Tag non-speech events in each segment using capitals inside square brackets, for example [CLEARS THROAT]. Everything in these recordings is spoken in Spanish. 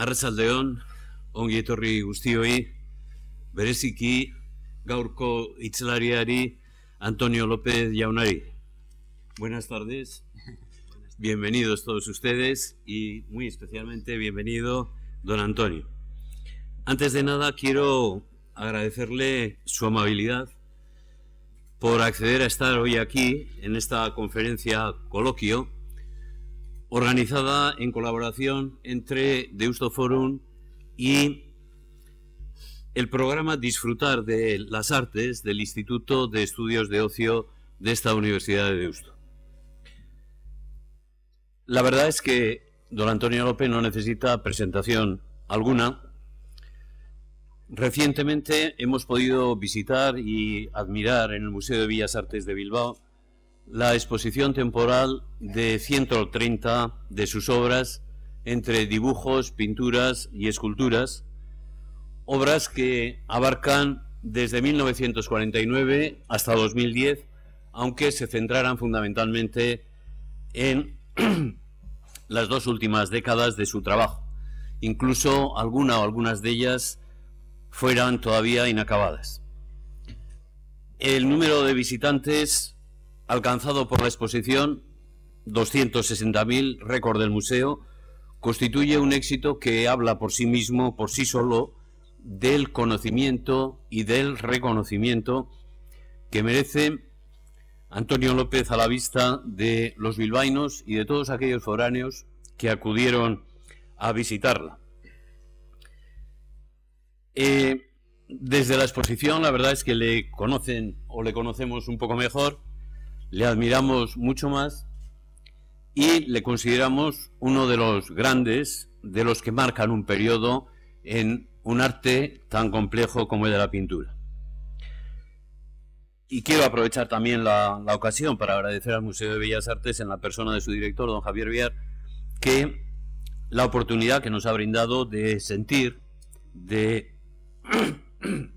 Arratzaldeon, ongi etorri y bereziki gaurko itzlariari Antonio López Yaunari. Buenas tardes, bienvenidos todos ustedes y muy especialmente bienvenido don Antonio. Antes de nada quiero agradecerle su amabilidad por acceder a estar hoy aquí en esta conferencia coloquio organizada en colaboración entre Deusto Forum y el programa Disfrutar de las Artes del Instituto de Estudios de Ocio de esta Universidad de Deusto. La verdad es que don Antonio López no necesita presentación alguna. Recientemente hemos podido visitar y admirar en el Museo de Bellas Artes de Bilbao la exposición temporal de 130 de sus obras entre dibujos, pinturas y esculturas, obras que abarcan desde 1949 hasta 2010, aunque se centraran fundamentalmente en [CLEARS THROAT] las dos últimas décadas de su trabajo. Incluso alguna o algunas de ellas fueran todavía inacabadas. El número de visitantes alcanzado por la exposición, 260.000, récord del museo, constituye un éxito que habla por sí mismo, por sí solo, del conocimiento y del reconocimiento que merece Antonio López a la vista de los bilbainos y de todos aquellos foráneos que acudieron a visitarla. Eh, desde la exposición, la verdad es que le conocen o le conocemos un poco mejor le admiramos mucho más y le consideramos uno de los grandes, de los que marcan un periodo en un arte tan complejo como el de la pintura. Y quiero aprovechar también la, ocasión para agradecer al Museo de Bellas Artes en la persona de su director, don Javier Villar, que la oportunidad que nos ha brindado de sentir, de [CLEARS THROAT]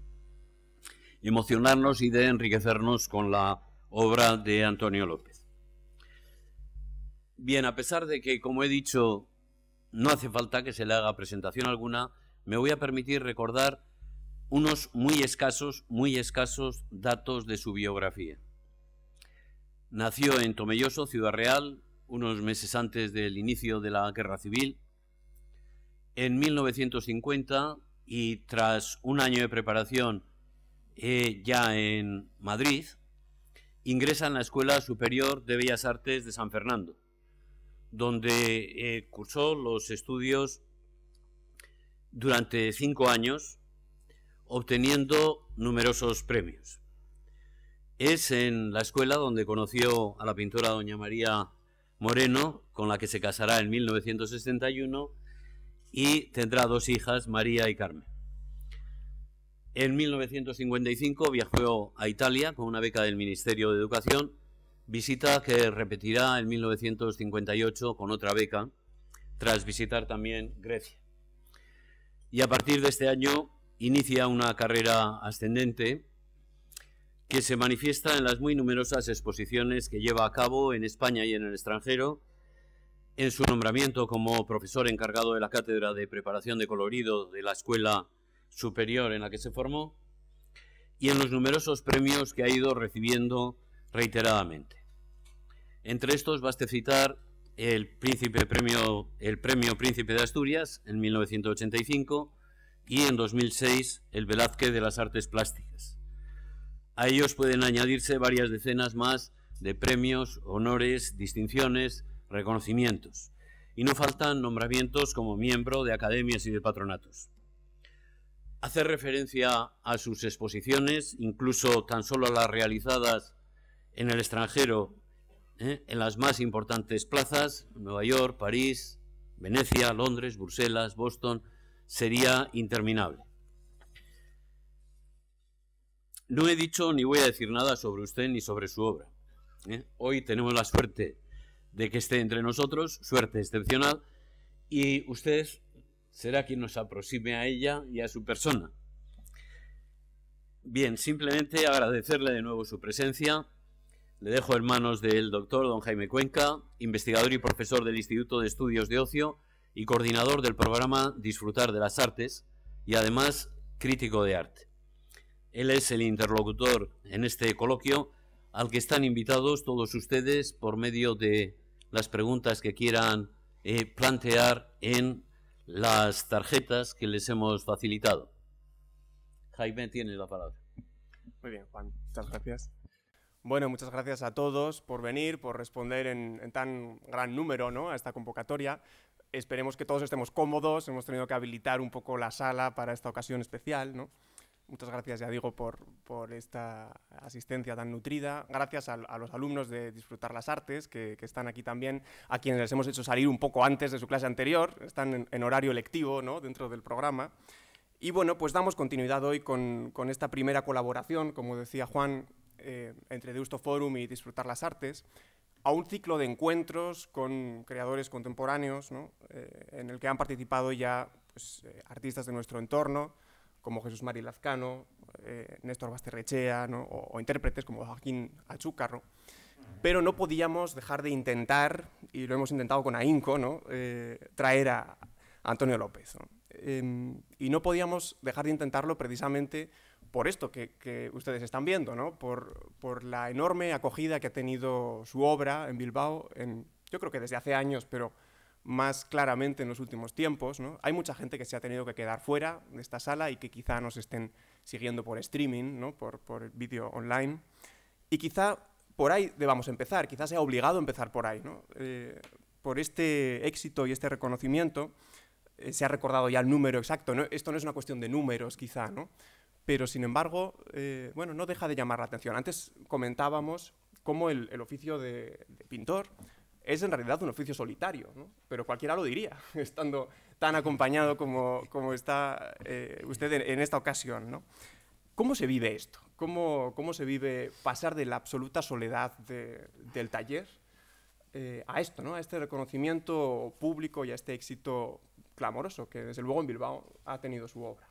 emocionarnos y de enriquecernos con la obra de Antonio López. Bien, a pesar de que, como he dicho, no hace falta que se le haga presentación alguna, me voy a permitir recordar unos muy escasos, muy escasos datos de su biografía. Nació en Tomelloso, Ciudad Real, unos meses antes del inicio de la Guerra Civil. En 1950 y tras un año de preparación eh, ya en Madrid, ingresa en la Escuela Superior de Bellas Artes de San Fernando, donde eh, cursó los estudios durante cinco años, obteniendo numerosos premios. Es en la escuela donde conoció a la pintora doña María Moreno, con la que se casará en 1961 y tendrá dos hijas, María y Carmen. En 1955 viajó a Italia con una beca del Ministerio de Educación, visita que repetirá en 1958 con otra beca, tras visitar también Grecia. Y a partir de este año inicia una carrera ascendente que se manifiesta en las muy numerosas exposiciones que lleva a cabo en España y en el extranjero, en su nombramiento como profesor encargado de la Cátedra de Preparación de Colorido de la Escuela superior en la que se formó y en los numerosos premios que ha ido recibiendo reiteradamente. Entre estos baste citar el, premio, el Premio Príncipe de Asturias en 1985 y en 2006 el Velázquez de las Artes Plásticas. A ellos pueden añadirse varias decenas más de premios, honores, distinciones, reconocimientos. Y no faltan nombramientos como miembro de academias y de patronatos. Hacer referencia a sus exposiciones, incluso tan solo a las realizadas en el extranjero, ¿eh? en las más importantes plazas, Nueva York, París, Venecia, Londres, Bruselas, Boston, sería interminable. No he dicho ni voy a decir nada sobre usted ni sobre su obra. ¿eh? Hoy tenemos la suerte de que esté entre nosotros, suerte excepcional, y usted será quien nos aproxime a ella y a su persona. Bien, simplemente agradecerle de nuevo su presencia. Le dejo en manos del doctor don Jaime Cuenca, investigador y profesor del Instituto de Estudios de Ocio y coordinador del programa Disfrutar de las Artes y además crítico de arte. Él es el interlocutor en este coloquio al que están invitados todos ustedes por medio de las preguntas que quieran eh, plantear en las tarjetas que les hemos facilitado. Jaime, tiene la palabra. Muy bien, Juan, muchas gracias. Bueno, muchas gracias a todos por venir, por responder en, tan gran número ¿no? a esta convocatoria. Esperemos que todos estemos cómodos, hemos tenido que habilitar un poco la sala para esta ocasión especial. ¿no? Muchas gracias, ya digo, por, esta asistencia tan nutrida. Gracias a, los alumnos de Disfrutar las Artes, que, están aquí también, a quienes les hemos hecho salir un poco antes de su clase anterior. Están en, horario lectivo, ¿no?, dentro del programa. Y bueno, pues damos continuidad hoy con, esta primera colaboración, como decía Juan, eh, entre Deusto Forum y Disfrutar las Artes, a un ciclo de encuentros con creadores contemporáneos, eh, en el que han participado ya pues, eh, artistas de nuestro entorno, como Jesús María Lazcano, eh, Néstor Basterrechea o, intérpretes como Joaquín Achúcarro. Pero no podíamos dejar de intentar, y lo hemos intentado con ahínco, ¿no? Eh, traer a Antonio López. Em, y no podíamos dejar de intentarlo precisamente por esto que, ustedes están viendo, ¿no? por, por, la enorme acogida que ha tenido su obra en Bilbao, en, yo creo que desde hace años, pero más claramente en los últimos tiempos. Hay mucha gente que se ha tenido que quedar fuera de esta sala y que quizá nos estén siguiendo por streaming, por, por vídeo online. Y quizá por ahí debamos empezar, quizá sea obligado empezar por ahí. Eh, por este éxito y este reconocimiento, eh, se ha recordado ya el número exacto. Esto no es una cuestión de números, quizá, pero sin embargo, eh, bueno, no deja de llamar la atención. Antes comentábamos cómo el, oficio de, de pintor es en realidad un oficio solitario, pero cualquiera lo diría, [LAUGHS] estando tan acompañado como, como está eh, usted en, esta ocasión. ¿Cómo se vive esto? ¿Cómo, ¿Cómo, se vive pasar de la absoluta soledad del taller eh, a esto, a este reconocimiento público y a este éxito clamoroso que desde luego en Bilbao ha tenido su obra?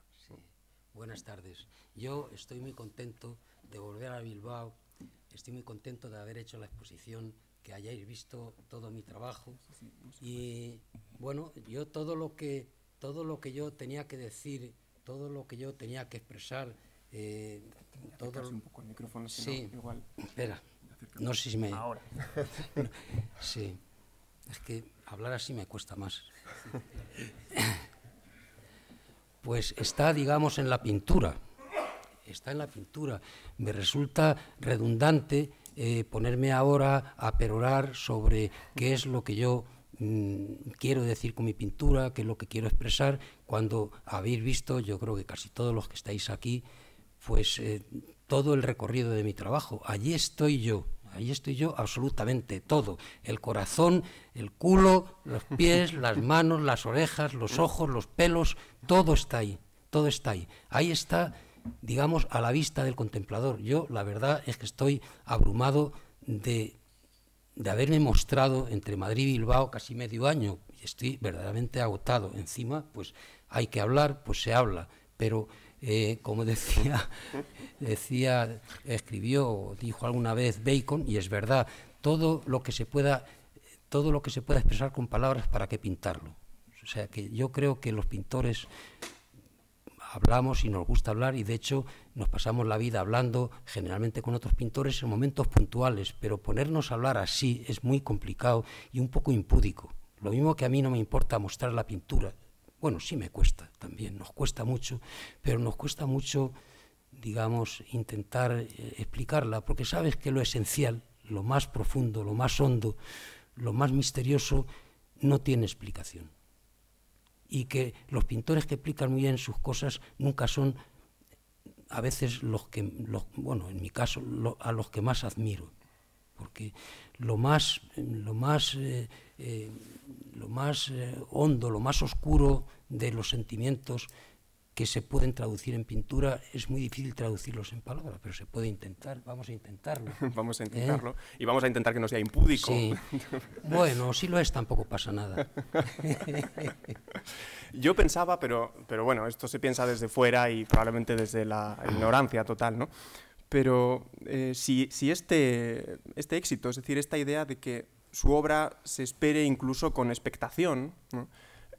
Buenas tardes. Yo estoy muy contento de volver a Bilbao, estoy muy contento de haber hecho la exposición que hayáis visto todo mi trabajo. Y bueno, yo todo lo que, todo lo que yo tenía que decir, todo lo que yo tenía que expresar, eh, sí, igual. Espera, no sé si me... Ahora. [LAUGHS] sí, es que hablar así me cuesta más. [LAUGHS] pues está, digamos, en la pintura. Está en la pintura. Me resulta redundante eh, ponerme ahora a perorar sobre qué es lo que yo mm, quiero decir con mi pintura, qué es lo que quiero expresar, cuando habéis visto, yo creo que casi todos los que estáis aquí, pues eh, todo el recorrido de mi trabajo. Allí estoy yo, allí estoy yo absolutamente todo, el corazón, el culo, los pies, [LAUGHS] las manos, las orejas, los ojos, los pelos, todo está ahí, todo está ahí. Ahí está digamos, a la vista del contemplador. Yo la verdad es que estoy abrumado de, haberme mostrado entre Madrid y Bilbao casi medio año y estoy verdaderamente agotado. Encima, pues hay que hablar, pues se habla, pero eh, como [LAUGHS] decía, decía, escribió dijo alguna vez Bacon, y es verdad, todo lo que se pueda, todo lo que se pueda expresar con palabras para qué pintarlo. O sea que yo creo que los pintores hablamos y nos gusta hablar y de hecho nos pasamos la vida hablando generalmente con otros pintores en momentos puntuales, pero ponernos a hablar así es muy complicado y un poco impúdico. Lo mismo que a mí no me importa mostrar la pintura. Bueno, sí me cuesta también, nos cuesta mucho, pero nos cuesta mucho, digamos, intentar eh, explicarla, porque sabes que lo esencial, lo más profundo, lo más hondo, lo más misterioso, no tiene explicación y que los pintores que explican muy bien sus cosas nunca son a veces los que, los, bueno, en mi caso, a los que más admiro, porque lo más, lo más, eh, eh, lo más eh, hondo, lo más oscuro de los sentimientos que se pueden traducir en pintura, es muy difícil traducirlos en palabras, pero se puede intentar, vamos a intentarlo. [LAUGHS] vamos a ¿Eh? intentarlo y vamos a intentar que no sea impúdico. [LAUGHS] bueno, si lo es tampoco pasa nada. [LAUGHS] Yo pensaba, pero, pero bueno, esto se piensa desde fuera y probablemente desde la ignorancia total, ¿no? Pero eh, si, si este, este éxito, es decir, esta idea de que su obra se espere incluso con expectación, ¿no?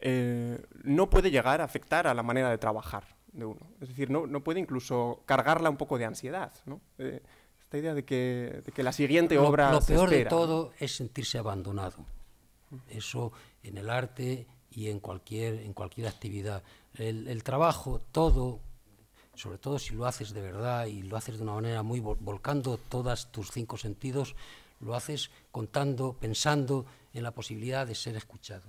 Eh, no puede llegar a afectar a la manera de trabajar de uno. Es decir, no, puede incluso cargarla un poco de ansiedad. Eh, esta idea de que, la siguiente obra... Lo, lo peor de todo es sentirse abandonado. Eso en el arte y en cualquier, en cualquier actividad. El, el trabajo, todo, sobre todo si lo haces de verdad y lo haces de una manera muy volcando todos tus cinco sentidos, lo haces contando, pensando en la posibilidad de ser escuchado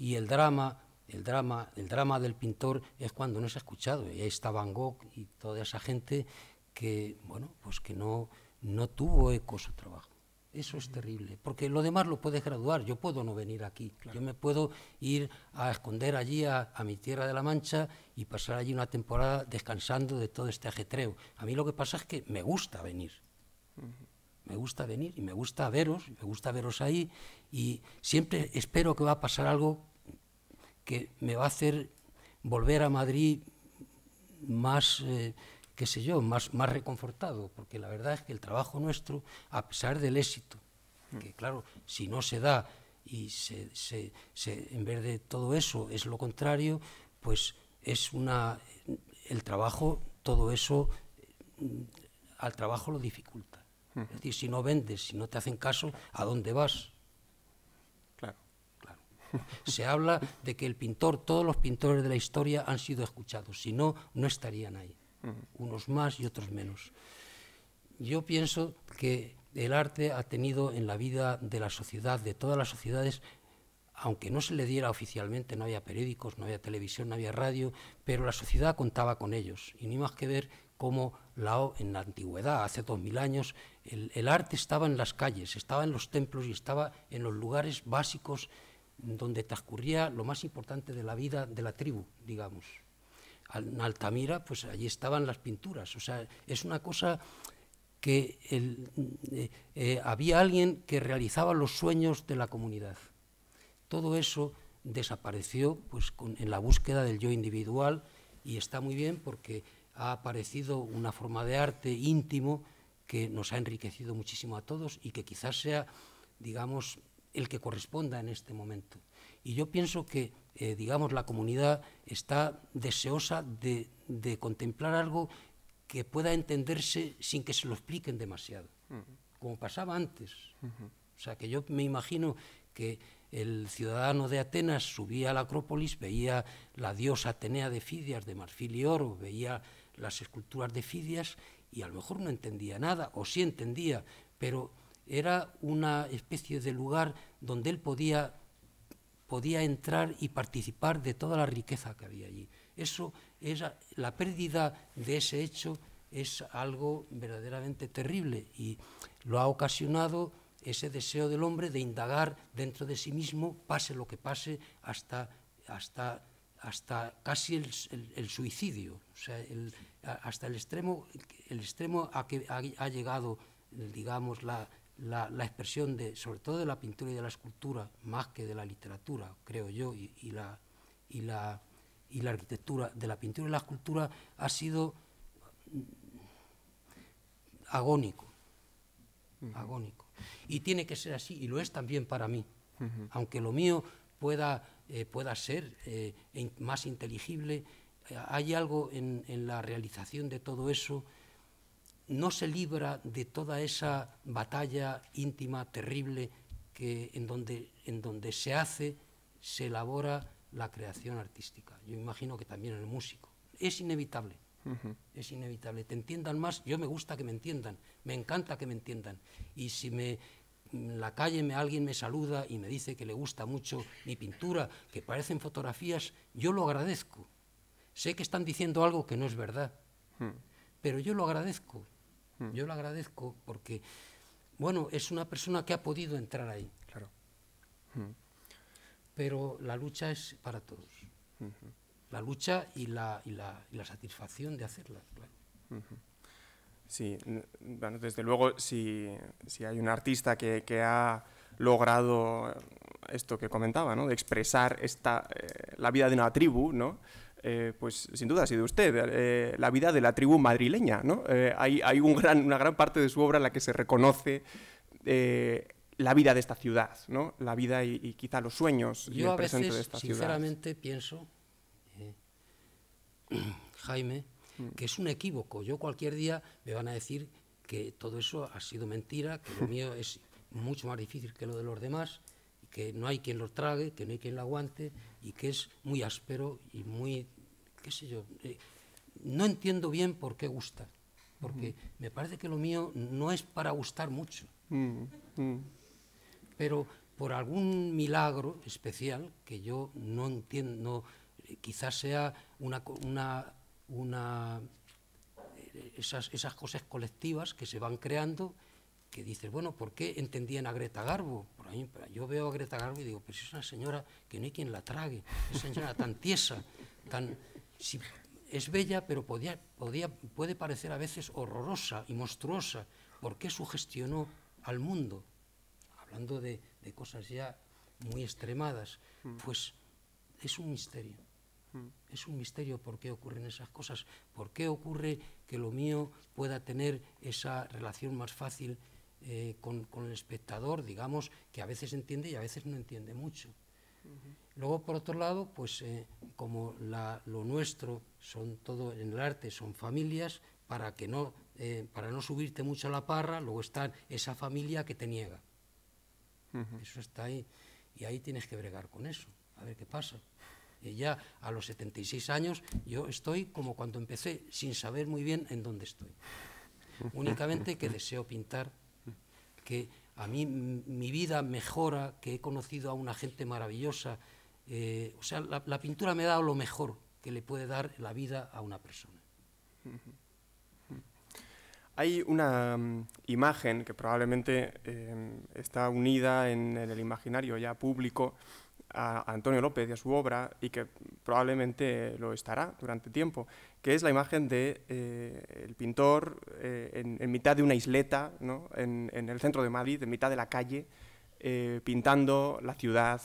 y el drama, el drama, el drama del pintor es cuando no se ha escuchado. Y ahí está Van Gogh y toda esa gente que, bueno, pues que no, no tuvo eco su trabajo. Eso es terrible, porque lo demás lo puedes graduar. Yo puedo no venir aquí, yo me puedo ir a esconder allí a, mi tierra de la Mancha y pasar allí una temporada descansando de todo este ajetreo. A mí lo que pasa es que me gusta venir, me gusta venir y me gusta veros, me gusta veros ahí y siempre espero que va a pasar algo que me va a hacer volver a Madrid más, eh, qué sé yo, más, más reconfortado, porque la verdad es que el trabajo nuestro, a pesar del éxito, que mm. claro, si no se da y se, se, se, en vez de todo eso es lo contrario, pues es una, el trabajo, todo eso mm, al trabajo lo dificulta. Mm. Es decir, si no vendes, si no te hacen caso, ¿a dónde vas? [LAUGHS] Se habla de que el pintor, todos los pintores de la historia han sido escuchados, si no, no estarían ahí, mm. unos más y otros menos. Yo pienso que el arte ha tenido en la vida de la sociedad, de todas las sociedades, aunque no se le diera oficialmente, no había periódicos, no había televisión, no había radio, pero la sociedad contaba con ellos. Y ni más que ver cómo la, en la antigüedad, hace dos mil años, el arte estaba en las calles, estaba en los templos y estaba en los lugares básicos donde transcurría lo más importante de la vida de la tribu, digamos. En Altamira, pues allí estaban las pinturas. O sea, es una cosa que eh, eh, había alguien que realizaba los sueños de la comunidad. Todo eso desapareció pues, en la búsqueda del yo individual y está muy bien porque ha aparecido una forma de arte íntimo que nos ha enriquecido muchísimo a todos y que quizás sea, digamos, el que corresponda en este momento. Y yo pienso que, eh, digamos, la comunidad está deseosa de, contemplar algo que pueda entenderse sin que se lo expliquen demasiado, como pasaba antes. O sea, que yo me imagino que el ciudadano de Atenas subía a la Acrópolis, veía la diosa Atenea de Fidias, de marfil y oro, veía las esculturas de Fidias y a lo mejor no entendía nada, o sí entendía, pero era una especie de lugar donde él podía, podía entrar y participar de toda la riqueza que había allí. Eso la pérdida de ese hecho es algo verdaderamente terrible y lo ha ocasionado ese deseo del hombre de indagar dentro de sí mismo, pase lo que pase, hasta, hasta, hasta casi el, suicidio, o sea, hasta el extremo, el extremo a que ha llegado, digamos, la, la, expresión de, sobre todo de la pintura y de la escultura, más que de la literatura, creo yo, y, la, arquitectura, de la pintura y la escultura ha sido agónico, agónico. Y tiene que ser así, y lo es también para mí, aunque lo mío pueda, eh, ser eh, más inteligible, eh, hay algo en, la realización de todo eso no se libra de toda esa batalla íntima, terrible, que, en, donde, se hace, se elabora la creación artística. Yo imagino que también el músico. Es inevitable, es inevitable. Te entiendan más, yo me gusta que me entiendan, me encanta que me entiendan. Y si en la calle me, alguien me saluda y me dice que le gusta mucho mi pintura, que parecen fotografías, yo lo agradezco. Sé que están diciendo algo que no es verdad, hmm. pero yo lo agradezco Mm. Yo lo agradezco porque, bueno, es una persona que ha podido entrar ahí. Claro. Mm. Mm. Pero la lucha es para todos. La lucha y la, y, la, y la, satisfacción de hacerla. Claro. Sí, bueno, desde luego, si, hay un artista que, ha logrado esto que comentaba, ¿no? de expresar esta, eh, la vida de una tribu, ¿no? Eh, pues sin duda ha sido usted, eh, la vida de la tribu madrileña. ¿no? Eh, hay, una gran parte de su obra en la que se reconoce la vida de esta ciudad, ¿no? la vida y, quizá los sueños y presente de esta ciudad. Yo sinceramente pienso, [CLEARS THROAT] Jaime, mm. que es un equívoco. Yo cualquier día me van a decir que todo eso ha sido mentira, que lo [LAUGHS] mío es mucho más difícil que lo de los demás, que no hay quien lo trague, que no hay quien lo aguante, y que es muy áspero y muy, qué sé yo, eh, no entiendo bien por qué gusta, porque me parece que lo mío no es para gustar mucho. Pero por algún milagro especial que yo no entiendo, eh, quizás sea una, una, una eh, esas cosas colectivas que se van creando que dices, bueno, ¿por qué entendían a Greta Garbo? Por ahí, yo veo a Greta Garbo y digo, pues es una señora que no hay quien la trague, es una señora tan tiesa, tan... es bella, pero podía, podía, puede parecer a veces horrorosa y monstruosa. ¿Por qué sugestionó al mundo? Hablando de, cosas ya muy extremadas. Mm. Pues es un misterio. Mm. Es un misterio por qué ocurren esas cosas. ¿Por qué ocurre que lo mío pueda tener esa relación más fácil eh, con, el espectador, digamos, que a veces entiende y a veces no entiende mucho. Luego, por otro lado, pues eh, como lo nuestro son todo en el arte, son familias, para que no, eh, para no subirte mucho a la parra, luego está esa familia que te niega. Eso está ahí. Y ahí tienes que bregar con eso, a ver qué pasa. Y ya a los 76 años yo estoy como cuando empecé, sin saber muy bien en dónde estoy. [LAUGHS] Únicamente que deseo pintar que a mí mi vida mejora, que he conocido a una gente maravillosa. Eh, o sea, la, pintura me ha dado lo mejor que le puede dar la vida a una persona. Hay una mm, imagen que probablemente em, está unida en el imaginario ya público a Antonio López y a su obra, y que probablemente lo estará durante tiempo, que es la imagen del de, eh, pintor eh, en, mitad de una isleta, en, el centro de Madrid, en mitad de la calle, eh, pintando la ciudad,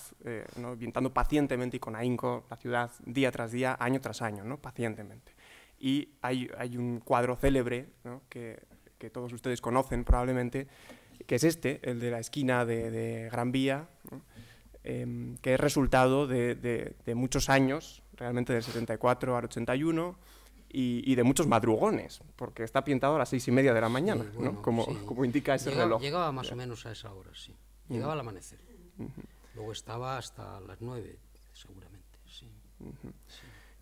pintando pacientemente y con ahínco la ciudad día tras día, año tras año, ¿no? pacientemente. Y hay, un cuadro célebre que, todos ustedes conocen probablemente, que es este, el de la esquina de, Gran Vía, Em, que es resultado de, muchos años, realmente del 74 al 81, y, de muchos madrugones, porque está pintado a las seis y media de la mañana, como, indica ese reloj. Llegaba más o menos a esa hora, sí. Llegaba al amanecer. Luego estaba hasta las nueve, seguramente, sí.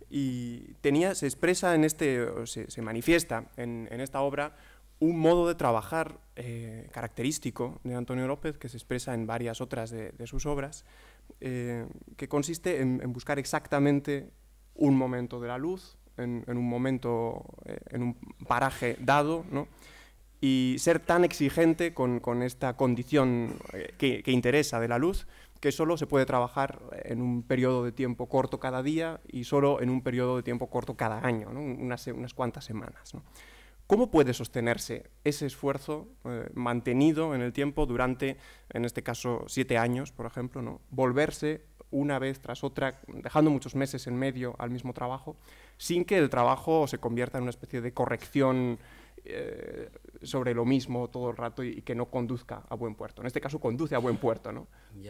Y tenía, se expresa en este, se, manifiesta en esta obra un modo de trabajar eh, característico de Antonio López, que se expresa en varias otras de, sus obras, eh, que consiste en, buscar exactamente un momento de la luz, en, un momento, eh, en un paraje dado, y ser tan exigente con, esta condición que, interesa de la luz, que solo se puede trabajar en un periodo de tiempo corto cada día y solo en un periodo de tiempo corto cada año, unas, unas cuantas semanas. ¿Cómo puede sostenerse ese esfuerzo eh, mantenido en el tiempo durante, en este caso, siete años, por ejemplo, ¿no? volverse una vez tras otra, dejando muchos meses en medio al mismo trabajo, sin que el trabajo se convierta en una especie de corrección eh, sobre lo mismo todo el rato y, que no conduzca a buen puerto? En este caso, conduce a buen puerto, ¿no?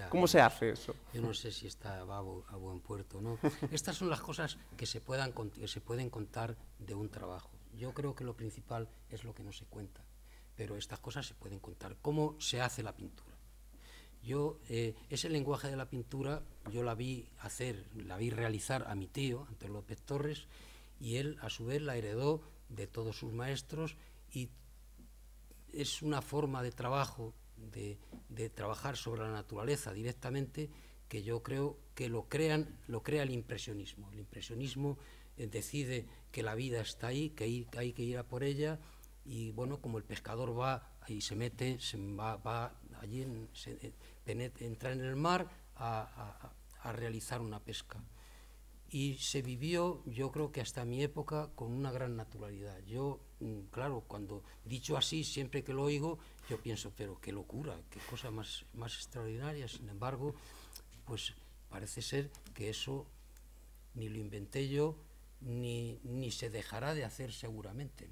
¿Cómo se hace eso? Yo no sé si está, a, buen puerto, ¿no? Estas son las cosas que se, puedan, que se pueden contar de un trabajo yo creo que lo principal es lo que no se cuenta, pero estas cosas se pueden contar. ¿Cómo se hace la pintura? Yo, eh, ese lenguaje de la pintura, yo la vi hacer, la vi realizar a mi tío, Antonio López Torres, y él a su vez la heredó de todos sus maestros y es una forma de trabajo, de, de trabajar sobre la naturaleza directamente, que yo creo que lo, crean, lo crea el impresionismo. El impresionismo decide que la vida está ahí, que hay que ir a por ella, y bueno, como el pescador va y se mete, se va, allí, eh, entra en el mar a, a realizar una pesca. Y se vivió, yo creo que hasta mi época, con una gran naturalidad. Yo, mm, claro, cuando dicho así, siempre que lo oigo, yo pienso, pero qué locura, qué cosa más, más extraordinaria. Sin embargo, pues parece ser que eso ni lo inventé yo, ni, se dejará de hacer seguramente.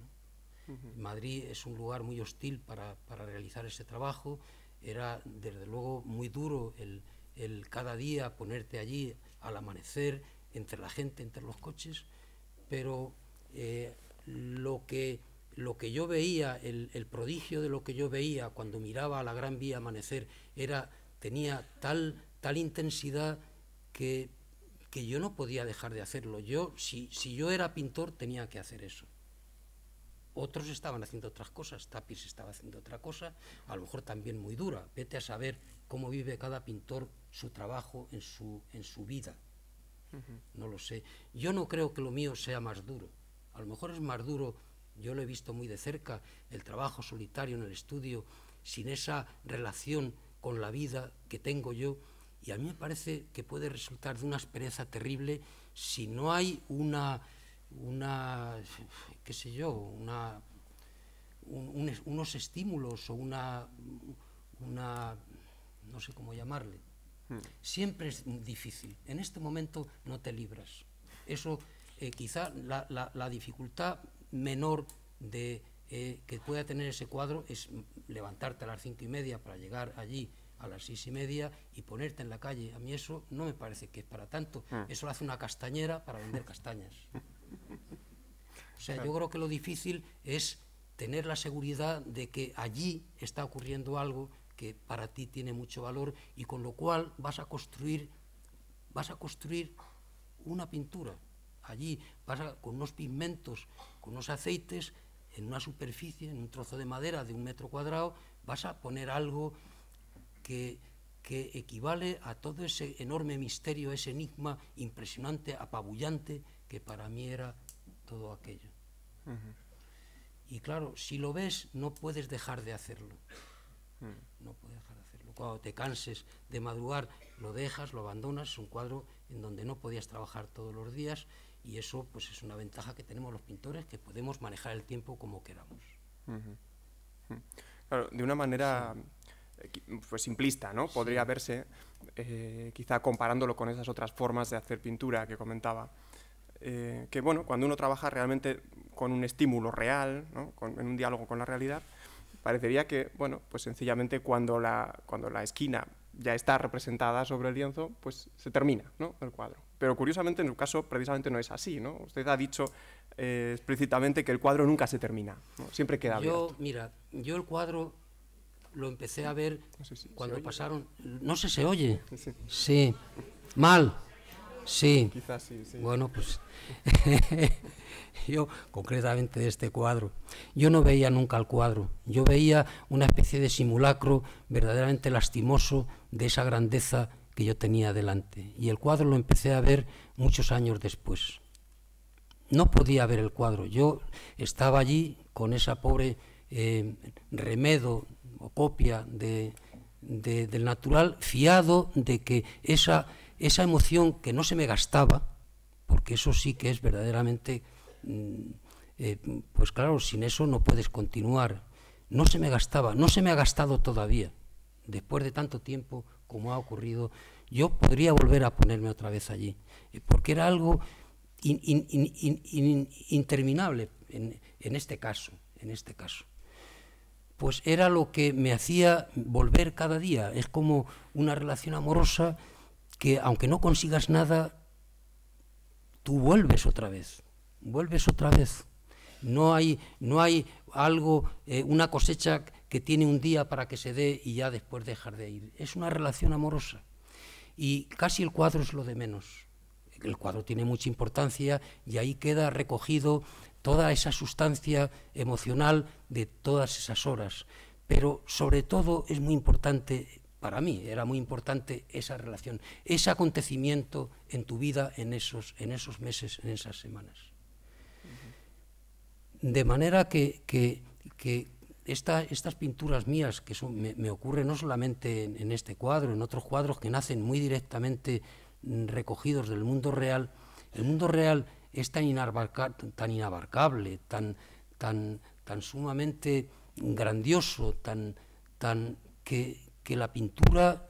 Madrid es un lugar muy hostil para, realizar ese trabajo, era desde luego muy duro el, cada día ponerte allí al amanecer, entre la gente, entre los coches, pero eh, lo, que, lo que yo veía, el, prodigio de lo que yo veía cuando miraba a la Gran Vía amanecer, era, tenía tal, tal intensidad que que yo no podía dejar de hacerlo. Yo, si, yo era pintor, tenía que hacer eso. Otros estaban haciendo otras cosas, Tapis estaba haciendo otra cosa, a lo mejor también muy dura. Vete a saber cómo vive cada pintor su trabajo en su, vida. No lo sé. Yo no creo que lo mío sea más duro. A lo mejor es más duro, yo lo he visto muy de cerca, el trabajo solitario en el estudio, sin esa relación con la vida que tengo yo, y a mí me parece que puede resultar de una aspereza terrible si no hay una, qué sé yo, unos estímulos o una, una, no sé cómo llamarle. Hmm. Siempre es difícil. En este momento no te libras. Eso eh, quizá la, dificultad menor de, eh, que pueda tener ese cuadro es levantarte a las cinco y media para llegar allí a las seis y media y ponerte en la calle. A mí eso no me parece que es para tanto. Ah. Eso lo hace una castañera para vender castañas. [LAUGHS] O sea, yo creo que lo difícil es tener la seguridad de que allí está ocurriendo algo que para ti tiene mucho valor y con lo cual vas a construir, vas a construir una pintura allí, vas a, con unos pigmentos, con unos aceites, en una superficie, en un trozo de madera de un metro cuadrado, vas a poner algo que, equivale a todo ese enorme misterio, ese enigma impresionante, apabullante, que para mí era todo aquello. Y claro, si lo ves, no puedes dejar de hacerlo. Mm. No Cuando te canses de madrugar, lo dejas, lo abandonas. Es un cuadro en donde no podías trabajar todos los días y eso pues es una ventaja que tenemos los pintores, que podemos manejar el tiempo como queramos. Mm. de una manera... Pues, simplista, ¿no? Podría verse eh, quizá comparándolo con esas otras formas de hacer pintura que comentaba. Eh, que bueno, cuando uno trabaja realmente con un estímulo real, en un diálogo con la realidad, parecería que, bueno, pues sencillamente cuando la, cuando la esquina ya está representada sobre el lienzo, pues se termina ¿no? el cuadro. Pero curiosamente en su caso precisamente no es así, ¿no? Usted ha dicho eh, explícitamente que el cuadro nunca se termina, siempre queda yo, Mira, yo el cuadro lo empecé a ver cuando pasaron. No sé, se oye. Sí. Mal. Sí. Bueno, pues [LAUGHS] yo concretamente de este cuadro. Yo no veía nunca el cuadro. Yo veía una especie de simulacro verdaderamente lastimoso de esa grandeza que yo tenía delante. Y el cuadro lo empecé a ver muchos años después. No podía ver el cuadro. Yo estaba allí con esa pobre eh, remedo o copia de, del natural, fiado de que esa, esa emoción que no se me gastaba, porque eso sí que es verdaderamente, mm, eh, pues claro, sin eso no puedes continuar, no se me gastaba, no se me ha gastado todavía, después de tanto tiempo como ha ocurrido, yo podría volver a ponerme otra vez allí, eh, porque era algo interminable en este caso, en este caso pues era lo que me hacía volver cada día. Es como una relación amorosa que aunque no consigas nada, tú vuelves otra vez, vuelves otra vez. No hay, no hay algo, eh, una cosecha que tiene un día para que se dé y ya después dejar de ir. Es una relación amorosa. Y casi el cuadro es lo de menos. El cuadro tiene mucha importancia y ahí queda recogido toda esa sustancia emocional de todas esas horas. Pero sobre todo es muy importante, para mí era muy importante esa relación, ese acontecimiento en tu vida en esos, en esos meses, en esas semanas. De manera que, estas pinturas mías que me, ocurren no solamente en, en, este cuadro, en otros cuadros que nacen muy directamente recogidos del mundo real, el mundo real es tan, inabarcable, tan, tan, tan sumamente grandioso, tan, tan que, que la pintura,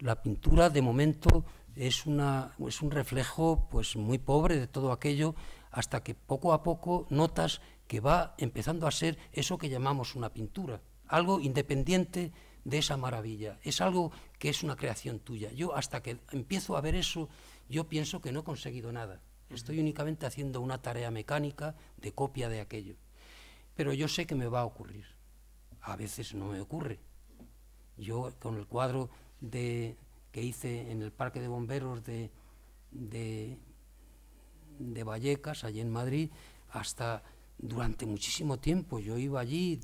la pintura de momento es, una, es un reflejo pues muy pobre de todo aquello hasta que poco a poco notas que va empezando a ser eso que llamamos una pintura, algo independiente de esa maravilla, es algo que es una creación tuya. Yo hasta que empiezo a ver eso, yo pienso que no he conseguido nada. Estoy únicamente haciendo una tarea mecánica de copia de aquello. Pero yo sé que me va a ocurrir. A veces no me ocurre. Yo con el cuadro de, que hice en el Parque de Bomberos de, de, Vallecas, allí en Madrid, hasta durante muchísimo tiempo. Yo iba allí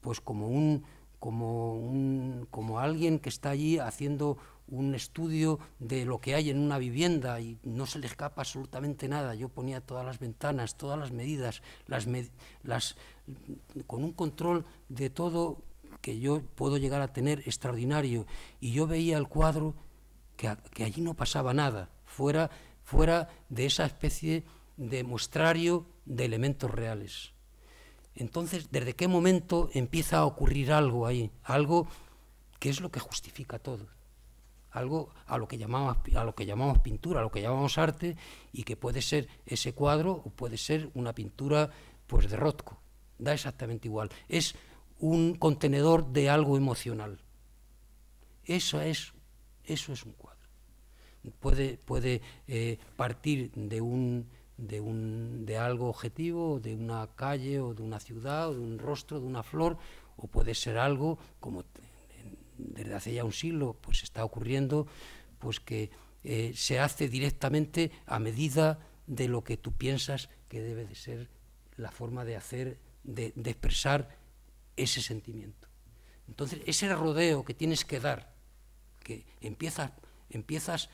pues como un, como un, como alguien que está allí haciendo un estudio de lo que hay en una vivienda y no se le escapa absolutamente nada. Yo ponía todas las ventanas, todas las medidas, las con un control de todo que yo puedo llegar a tener extraordinario. Y yo veía el cuadro que, allí no pasaba nada, fuera, fuera de esa especie de muestrario de elementos reales. Entonces, ¿desde qué momento empieza a ocurrir algo ahí? Algo que es lo que justifica todo algo a lo que llamamos, a lo que llamamos pintura, a lo que llamamos arte, y que puede ser ese cuadro o puede ser una pintura pues de Rothko. Da exactamente igual. Es un contenedor de algo emocional. Eso es, eso es un cuadro. Puede, puede eh, partir de un, de un de algo objetivo, de una calle o de una ciudad, o de un rostro, de una flor, o puede ser algo como desde hace ya un siglo, pues está ocurriendo, pues que eh, se hace directamente a medida de lo que tú piensas que debe de ser la forma de hacer, de, de expresar ese sentimiento. Entonces, ese rodeo que tienes que dar, que empiezas, empiezas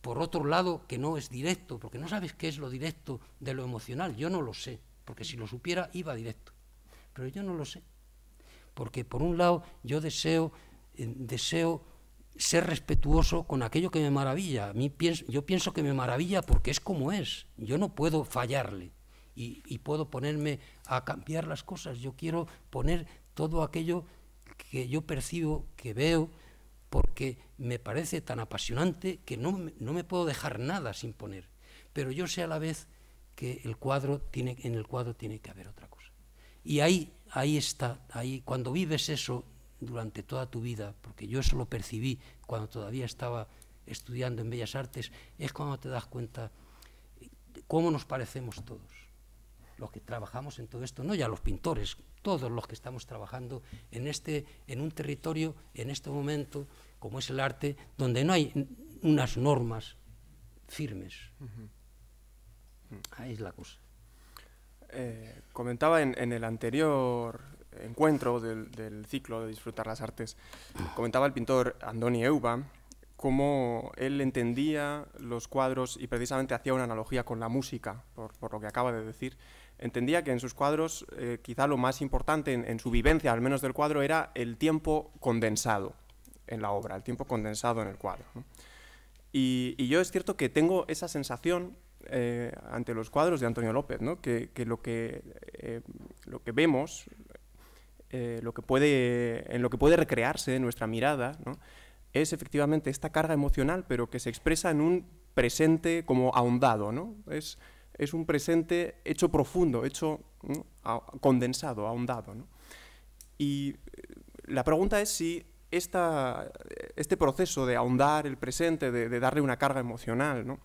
por otro lado que no es directo, porque no sabes qué es lo directo de lo emocional, yo no lo sé, porque si lo supiera iba directo, pero yo no lo sé, porque por un lado yo deseo deseo ser respetuoso con aquello que me maravilla. A mí yo pienso que me maravilla porque es como es. Yo no puedo fallarle y, puedo ponerme a cambiar las cosas. Yo quiero poner todo aquello que yo percibo, que veo, porque me parece tan apasionante que no, no me puedo dejar nada sin poner. Pero yo sé a la vez que el cuadro tiene, en el cuadro tiene que haber otra cosa. Y ahí, ahí está, ahí, cuando vives eso durante toda tu vida, porque yo eso lo percibí cuando todavía estaba estudiando en Bellas Artes, es cuando te das cuenta cómo nos parecemos todos, los que trabajamos en todo esto, no ya los pintores, todos los que estamos trabajando en, este, en un territorio, en este momento, como es el arte, donde no hay unas normas firmes. Ahí es la cosa. Eh, comentaba en, en el anterior encuentro del, ciclo de disfrutar las artes, comentaba el pintor Andoni Euba cómo él entendía los cuadros y precisamente hacía una analogía con la música, por, lo que acaba de decir. Entendía que en sus cuadros eh, quizá lo más importante en, su vivencia, al menos del cuadro, era el tiempo condensado en la obra, el tiempo condensado en el cuadro. Y, yo es cierto que tengo esa sensación eh, ante los cuadros de Antonio López, ¿no? que, lo, que lo que eh, vemos eh, lo que puede, en lo que puede recrearse nuestra mirada, es efectivamente esta carga emocional, pero que se expresa en un presente como ahondado, ¿no? Es, es un presente hecho profundo, hecho condensado, ahondado. Y eh, la pregunta es si esta, este proceso de ahondar el presente, de, de darle una carga emocional, ¿no?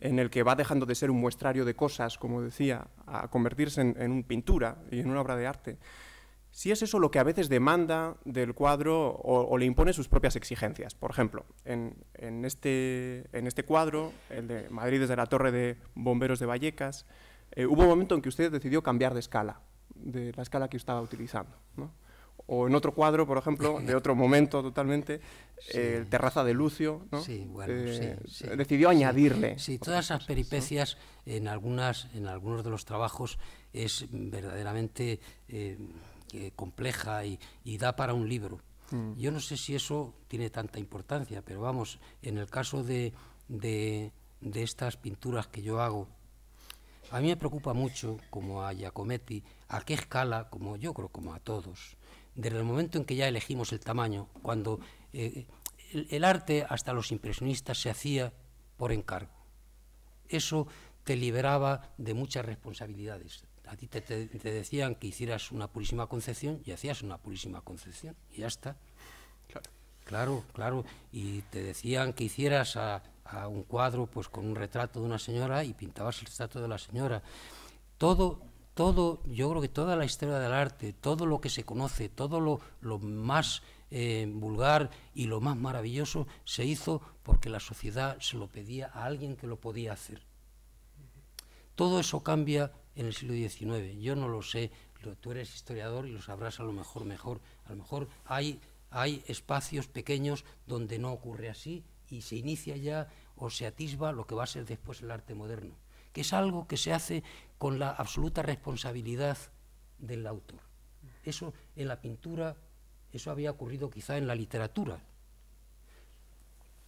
en el que va dejando de ser un muestrario de cosas, como decía, a convertirse en, en una pintura y en una obra de arte, si es eso lo que a veces demanda del cuadro o, le impone sus propias exigencias. Por ejemplo, este, en, este, cuadro, el de Madrid desde la Torre de Bomberos de Vallecas, eh, hubo un momento en que usted decidió cambiar de escala, de la escala que estaba utilizando. O en otro cuadro, por ejemplo, de otro [LAUGHS] momento totalmente, eh, Terraza de Lucio, sí, bueno, eh, decidió añadirle. Sí, todas esas peripecias en algunos de los trabajos es verdaderamente eh, compleja y, da para un libro. Mm. Yo no sé si eso tiene tanta importancia, pero vamos, en el caso de, de, estas pinturas que yo hago, a mí me preocupa mucho, como a Giacometti, a qué escala, como yo creo, como a todos, desde el momento en que ya elegimos el tamaño, cuando eh, el, arte hasta los impresionistas se hacía por encargo. Eso te liberaba de muchas responsabilidades a ti te, decían que hicieras una purísima concepción y hacías una purísima concepción y ya está. Claro, claro. claro. Y te decían que hicieras a, un cuadro pues con un retrato de una señora y pintabas el retrato de la señora. Todo, todo, yo creo que toda la historia del arte, todo lo que se conoce, todo lo, lo más eh, vulgar y lo más maravilloso se hizo porque la sociedad se lo pedía a alguien que lo podía hacer. Todo eso cambia en el siglo XIX. Yo no lo sé, tú eres historiador y lo sabrás a lo mejor mejor. A lo mejor hay, hay espacios pequeños donde no ocurre así y se inicia ya o se atisba lo que va a ser después el arte moderno, que es algo que se hace con la absoluta responsabilidad del autor. Eso en la pintura, eso había ocurrido quizá en la literatura,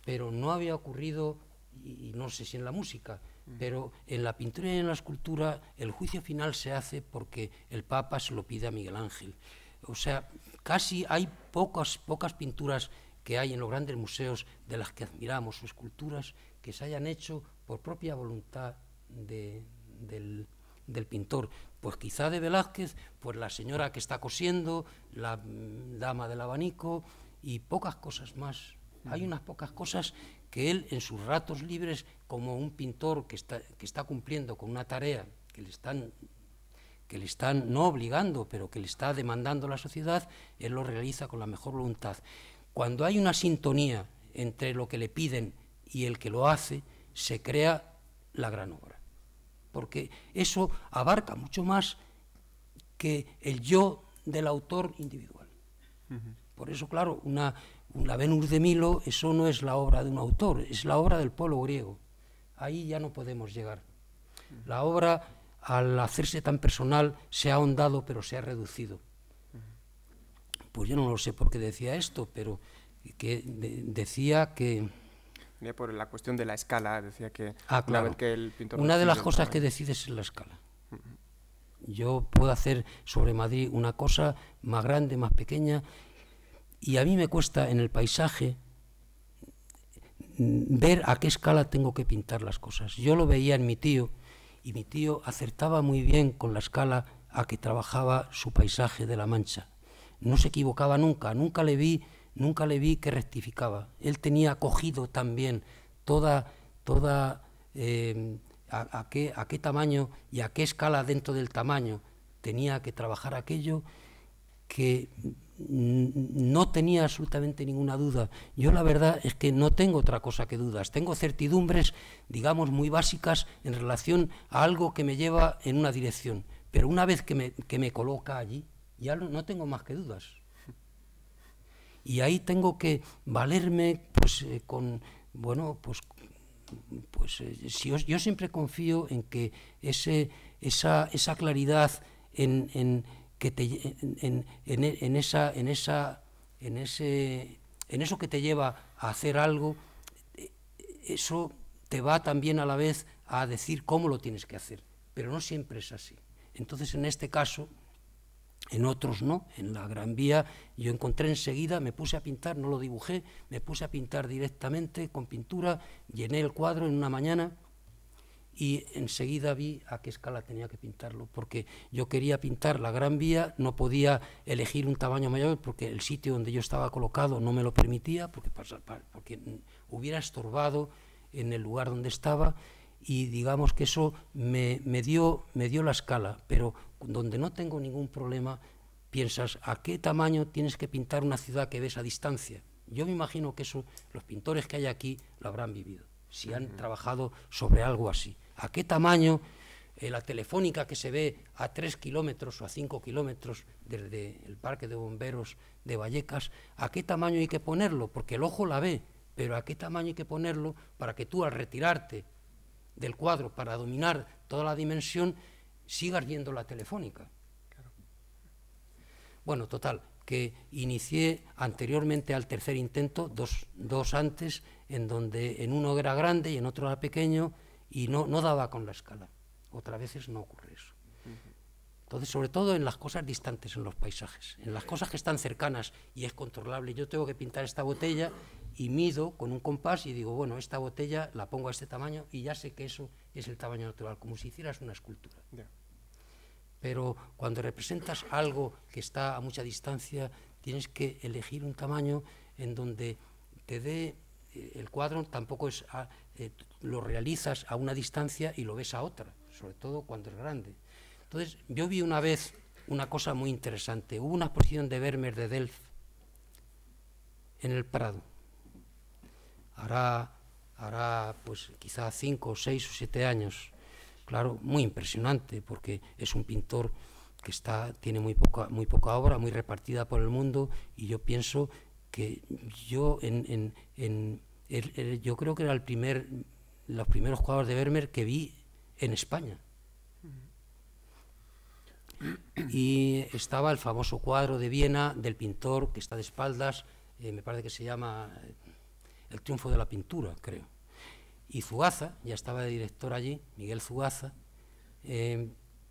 pero no había ocurrido, y no sé si en la música, pero en la pintura y en la escultura el juicio final se hace porque el Papa se lo pide a Miguel Ángel. O sea, casi hay pocas, pocas pinturas que hay en los grandes museos de las que admiramos, sus esculturas que se hayan hecho por propia voluntad del, del pintor. Pues quizá de Velázquez, pues la señora que está cosiendo, la mm, dama del abanico y pocas cosas más. Hay unas pocas cosas que él en sus ratos libres, como un pintor que está, que está cumpliendo con una tarea que le están que le están no obligando, pero que le está demandando la sociedad, él lo realiza con la mejor voluntad. Cuando hay una sintonía entre lo que le piden y el que lo hace, se crea la gran obra. Porque eso abarca mucho más que el yo del autor individual. Por eso, claro, una, la Venus de Milo, eso no es la obra de un autor, es la obra del pueblo griego. Ahí ya no podemos llegar. La obra, al hacerse tan personal, se ha ahondado, pero se ha reducido. Pues yo no lo sé por qué decía esto, pero que decía que... Por la cuestión de la escala, decía que... Ah, una, una de las cosas que decides es la escala. Yo puedo hacer sobre Madrid una cosa más grande, más pequeña, y a mí me cuesta en el paisaje ver a qué escala tengo que pintar las cosas. Yo lo veía en mi tío y mi tío acertaba muy bien con la escala a que trabajaba su paisaje de la Mancha. No se equivocaba nunca, nunca le vi, nunca le vi que rectificaba. Él tenía cogido también toda, toda em, qué, a qué tamaño y a qué escala dentro del tamaño tenía que trabajar aquello que no tenía absolutamente ninguna duda. Yo la verdad es que no tengo otra cosa que dudas. Tengo certidumbres, digamos, muy básicas en relación a algo que me lleva en una dirección. Pero una vez que me, me coloca allí, ya no tengo más que dudas. Y ahí tengo que valerme pues, eh, con, bueno, pues, pues eh, si yo siempre confío en que ese, esa, claridad en que te, e, en, esa, en, esa, en, ese, en eso que te lleva a hacer algo, e, e, eso te va también a la vez a decir cómo lo tienes que hacer, pero no siempre es así. Entonces, en este caso, en otros no, en la Gran Vía yo encontré enseguida, me puse a pintar, no lo dibujé, me puse a pintar directamente con pintura, llené el cuadro en una mañana y enseguida vi a qué escala tenía que pintarlo, porque yo quería pintar la Gran Vía, no podía elegir un tamaño mayor porque el sitio donde yo estaba colocado no me lo permitía, porque, porque hubiera estorbado en el lugar donde estaba y digamos que eso me, dio, me dio la escala, pero donde no tengo ningún problema piensas a qué tamaño tienes que pintar una ciudad que ves a distancia. Yo me imagino que eso los pintores que hay aquí lo habrán vivido, si han trabajado sobre algo así a qué tamaño eh, la telefónica que se ve a tres kilómetros o a cinco kilómetros desde el Parque de Bomberos de Vallecas, a qué tamaño hay que ponerlo, porque el ojo la ve, pero a qué tamaño hay que ponerlo para que tú al retirarte del cuadro para dominar toda la dimensión sigas yendo la telefónica. Bueno, total, que inicié anteriormente al tercer intento, dos, dos antes, en donde en uno era grande y en otro era pequeño, y no, no daba con la escala. Otras veces no ocurre eso. Entonces, sobre todo en las cosas distantes, en los paisajes, en las cosas que están cercanas y es controlable. Yo tengo que pintar esta botella y mido con un compás y digo, bueno, esta botella la pongo a este tamaño y ya sé que eso es el tamaño natural, como si hicieras una escultura. Pero cuando representas algo que está a mucha distancia, tienes que elegir un tamaño en donde te dé eh, el cuadro tampoco es ah, eh, lo realizas a una distancia y lo ves a otra, sobre todo cuando es grande. Entonces, yo vi una vez una cosa muy interesante. Hubo una exposición de Vermeer de Delft en el Prado. Hará, pues quizá cinco, seis o siete años. Claro, muy impresionante, porque es un pintor que está, tiene muy poca, muy poca obra, muy repartida por el mundo, y yo pienso que yo en, yo creo que era el primer, los primeros cuadros de Vermeer que vi en España. Y estaba el famoso cuadro de Viena del pintor que está de espaldas, eh, me parece que se llama eh, El triunfo de la pintura, creo. Y Zugaza, ya estaba de director allí, Miguel Zugaza, eh,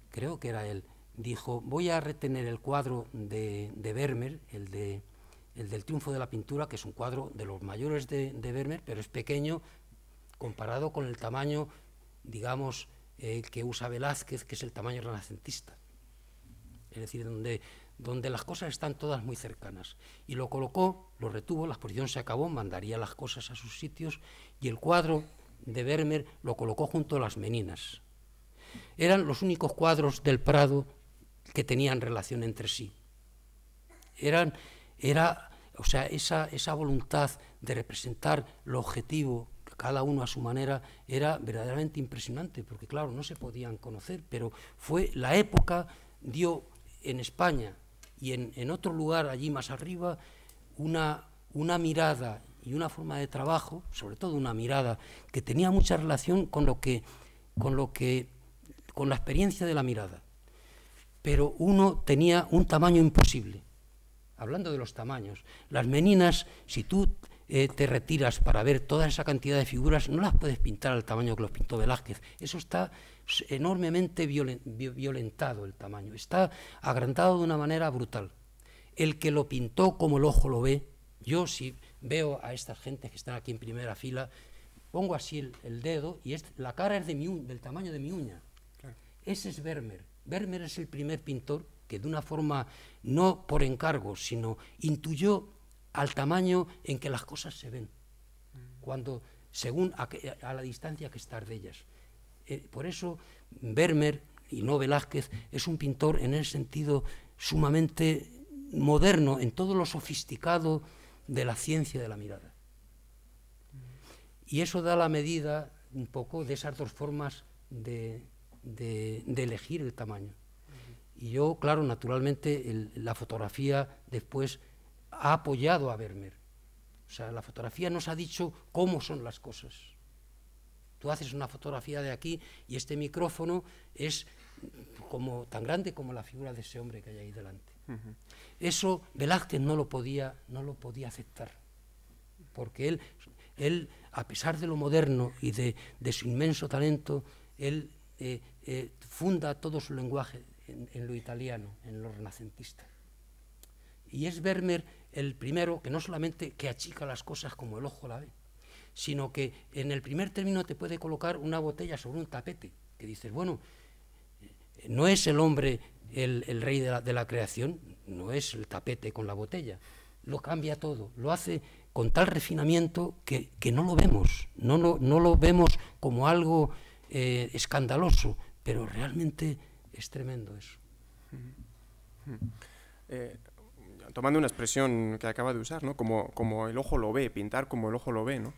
creo que era él, dijo, voy a retener el cuadro de, de Vermeer, el de el del triunfo de la pintura, que es un cuadro de los mayores de, Vermeer, pero es pequeño comparado con el tamaño, digamos, eh, que usa Velázquez, que es el tamaño renacentista. Es decir, donde, donde las cosas están todas muy cercanas. Y lo colocó, lo retuvo, la exposición se acabó, mandaría las cosas a sus sitios y el cuadro de Vermeer lo colocó junto a las meninas. Eran los únicos cuadros del Prado que tenían relación entre sí. Eran era, o sea, esa, esa voluntad de representar lo objetivo, cada uno a su manera, era verdaderamente impresionante, porque claro, no se podían conocer, pero fue la época, dio en España y en, en otro lugar allí más arriba una, una mirada y una forma de trabajo, sobre todo una mirada, que tenía mucha relación con lo que, con lo que, con la experiencia de la mirada. Pero uno tenía un tamaño imposible hablando de los tamaños, las meninas, si tú eh, te retiras para ver toda esa cantidad de figuras, no las puedes pintar al tamaño que los pintó Velázquez. Eso está enormemente violentado el tamaño, está agrandado de una manera brutal. El que lo pintó como el ojo lo ve, yo si veo a estas gente que están aquí en primera fila, pongo así el, dedo y es, la cara es de del tamaño de mi uña. Ese es Vermeer. Vermeer es el primer pintor que de una forma no por encargo, sino intuyó al tamaño en que las cosas se ven, mm. cuando según a, la distancia que estar de ellas. Eh, por eso Vermeer y no Velázquez es un pintor en el sentido sumamente moderno, en todo lo sofisticado de la ciencia de la mirada. Mm. Y eso da la medida un poco de esas dos formas de elegir el tamaño. Y yo, claro, naturalmente la fotografía después ha apoyado a Vermeer. O sea, la fotografía nos ha dicho cómo son las cosas. Tú haces una fotografía de aquí y este micrófono es como, tan grande como la figura de ese hombre que hay ahí delante. Eso Velázquez no lo podía, no lo podía aceptar, porque él, él, a pesar de lo moderno y de, su inmenso talento, él eh, eh, funda todo su lenguaje en, lo italiano, en lo renacentista. Y es Vermeer el primero que no solamente que achica las cosas como el ojo la ve, sino que en el primer término te puede colocar una botella sobre un tapete, que dices, bueno, eh, no es el hombre el, rey de la, creación, no es el tapete con la botella, lo cambia todo, lo hace con tal refinamiento que, no lo vemos, no, no, lo vemos como algo eh, escandaloso, pero realmente es tremendo eso. Eh, tomando una expresión que acaba de usar, ¿no? Como, como el ojo lo ve, pintar como el ojo lo ve, ¿no?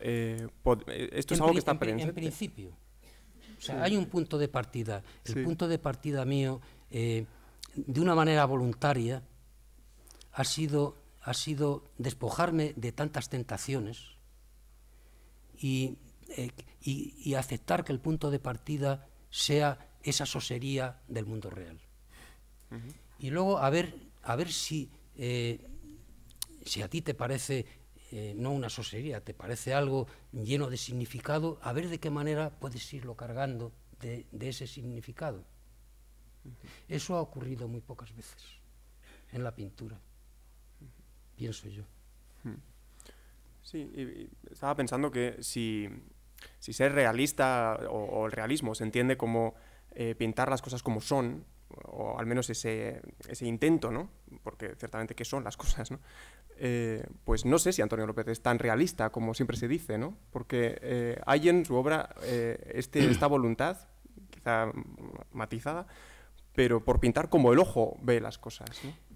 Eh, eh, esto es algo que está presente. En principio. O sea, hay un punto de partida. El punto de partida mío, de una manera voluntaria, ha sido, ha sido despojarme de tantas tentaciones y aceptar que el punto de partida sea esa sosería del mundo real. Y luego a ver, a ver si, eh, si a ti te parece, eh, no una sosería, te parece algo lleno de significado, a ver de qué manera puedes irlo cargando de, ese significado. Eso ha ocurrido muy pocas veces en la pintura, pienso yo. Hmm. Sí, estaba pensando que si ser realista o, el realismo se entiende como eh, pintar las cosas como son, o al menos ese, intento, ¿no? Porque ciertamente que son las [LAUGHS] cosas, eh, pues no sé si Antonio López es tan realista como siempre se dice, ¿no? Porque eh, hay en su obra este, [CLEARS THROAT] esta voluntad, quizá matizada, pero por pintar como el ojo ve las cosas.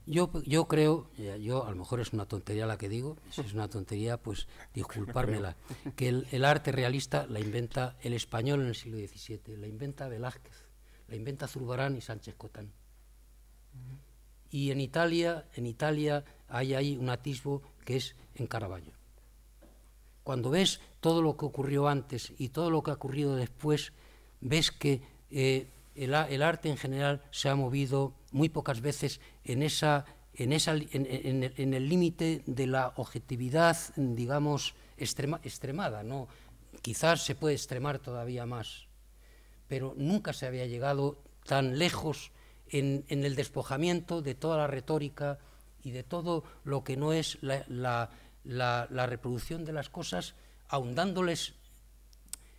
Yo, yo creo, yo a lo mejor es una tontería la que digo, si es una tontería, pues disculpármela, [LAUGHS] que el, el arte realista la inventa el español en el siglo XVII, la inventa Velázquez. La inventa Zurbarán y Sánchez Cotán. Y en Italia, en Italia hay ahí un atisbo que es en Caravaggio. Cuando ves todo lo que ocurrió antes y todo lo que ha ocurrido después, ves que eh, el, arte en general se ha movido muy pocas veces en esa en, esa, en, el límite de la objetividad, digamos, extremada. ¿no? Quizás se puede extremar todavía más pero nunca se había llegado tan lejos en, el despojamiento de toda la retórica y de todo lo que no es la, reproducción de las cosas, ahondándoles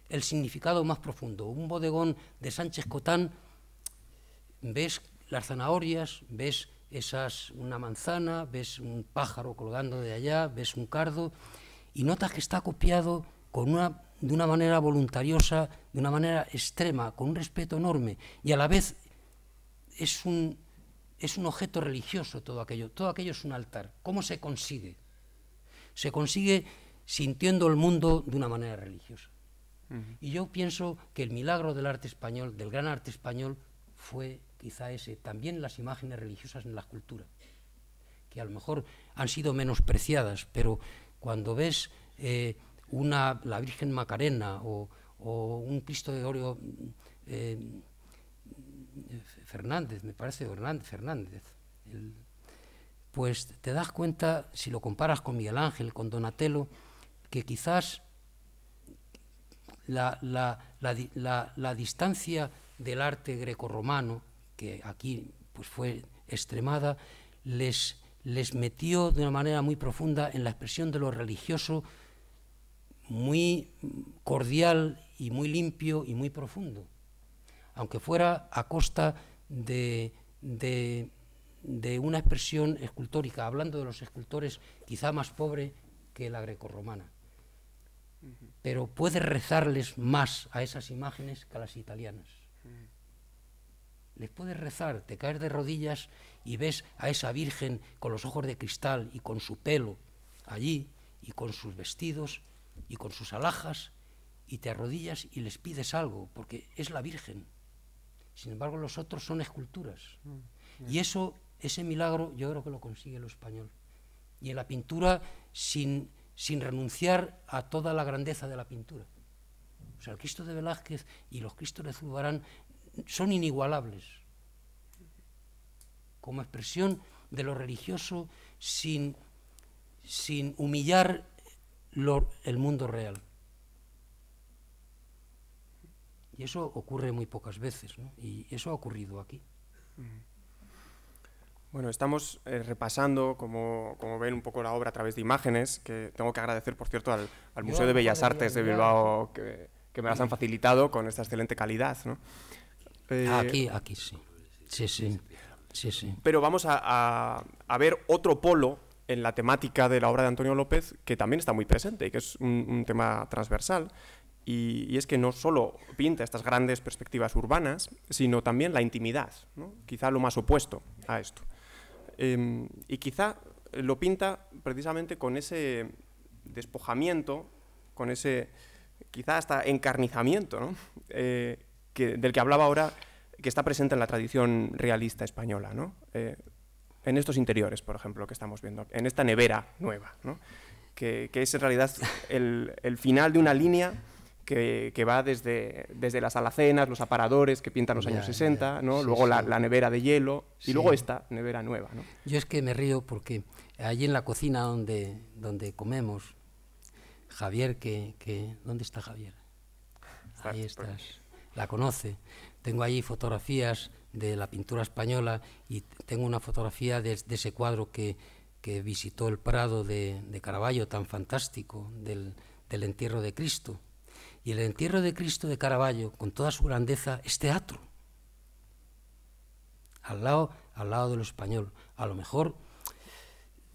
el significado más profundo. Un bodegón de Sánchez Cotán, ves las zanahorias, ves esas, una manzana, ves un pájaro colgando de allá, ves un cardo, y notas que está copiado con una de una manera voluntariosa, de una manera extrema, con un respeto enorme, y a la vez es un, es un objeto religioso todo aquello, todo aquello es un altar. ¿Cómo se consigue? Se consigue sintiendo el mundo de una manera religiosa. Y yo pienso que el milagro del arte español, del gran arte español, fue quizá ese, también las imágenes religiosas en la cultura, que a lo mejor han sido menospreciadas, pero cuando ves... Eh, una, la Virgen Macarena o, un Cristo de Oro eh, Fernández, me parece, Fernández. pues te das cuenta, si lo comparas con Miguel Ángel, con Donatello, que quizás la, distancia del arte grecorromano, que aquí pues fue extremada, les, les metió de una manera muy profunda en la expresión de lo religioso, muy cordial y muy limpio y muy profundo, aunque fuera a costa de, una expresión escultórica, hablando de los escultores quizá más pobre que la grecorromana. romana, Pero puedes rezarles más a esas imágenes que a las italianas. Les puedes rezar, te caes de rodillas y ves a esa Virgen con los ojos de cristal y con su pelo allí y con sus vestidos y con sus alhajas y te arrodillas y les pides algo, porque es la Virgen. Sin embargo, los otros son esculturas. Mm, y eso, ese milagro, yo creo que lo consigue el español. Y en la pintura, sin, sin renunciar a toda la grandeza de la pintura. O sea, el Cristo de Velázquez y los Cristos de Zurbarán son inigualables. Como expresión de lo religioso, sin, sin humillar el mundo real. Y eso ocurre muy pocas veces, ¿no? y eso ha ocurrido aquí. Mm. Bueno, estamos eh, repasando, como, ven, un poco la obra a través de imágenes, que tengo que agradecer, por cierto, al, Museo de Bellas Artes de Bilbao, que, me las han facilitado con esta excelente calidad. ¿no? Eh, aquí, aquí sí. Sí, sí. sí, sí. Pero vamos a, a ver otro polo en la temática de la obra de Antonio López, que también está muy presente y que es un, tema transversal, y, es que no solo pinta estas grandes perspectivas urbanas, sino también la intimidad, ¿no? quizá lo más opuesto a esto. Em, y quizá lo pinta precisamente con ese despojamiento, con ese quizá hasta encarnizamiento ¿no? Eh, que, del que hablaba ahora, que está presente en la tradición realista española. ¿no? Eh, en estos interiores, por ejemplo, que estamos viendo, en esta nevera nueva, que, es en realidad el, final de una línea que, va desde, desde, las alacenas, los aparadores que pintan los años 60, luego La, nevera de hielo y luego esta nevera nueva. ¿no? Yo es que me río porque allí en la cocina donde, donde comemos, Javier, que, ¿dónde está Javier? Ahí estás, la conoce. Tengo allí fotografías de la pintura española y tengo una fotografía de, ese cuadro que, visitó el Prado de, de Caravaggio, tan fantástico, del, entierro de Cristo. Y el entierro de Cristo de Caravaggio, con toda su grandeza, es teatro. Al lado, al lado de lo español. A lo mejor,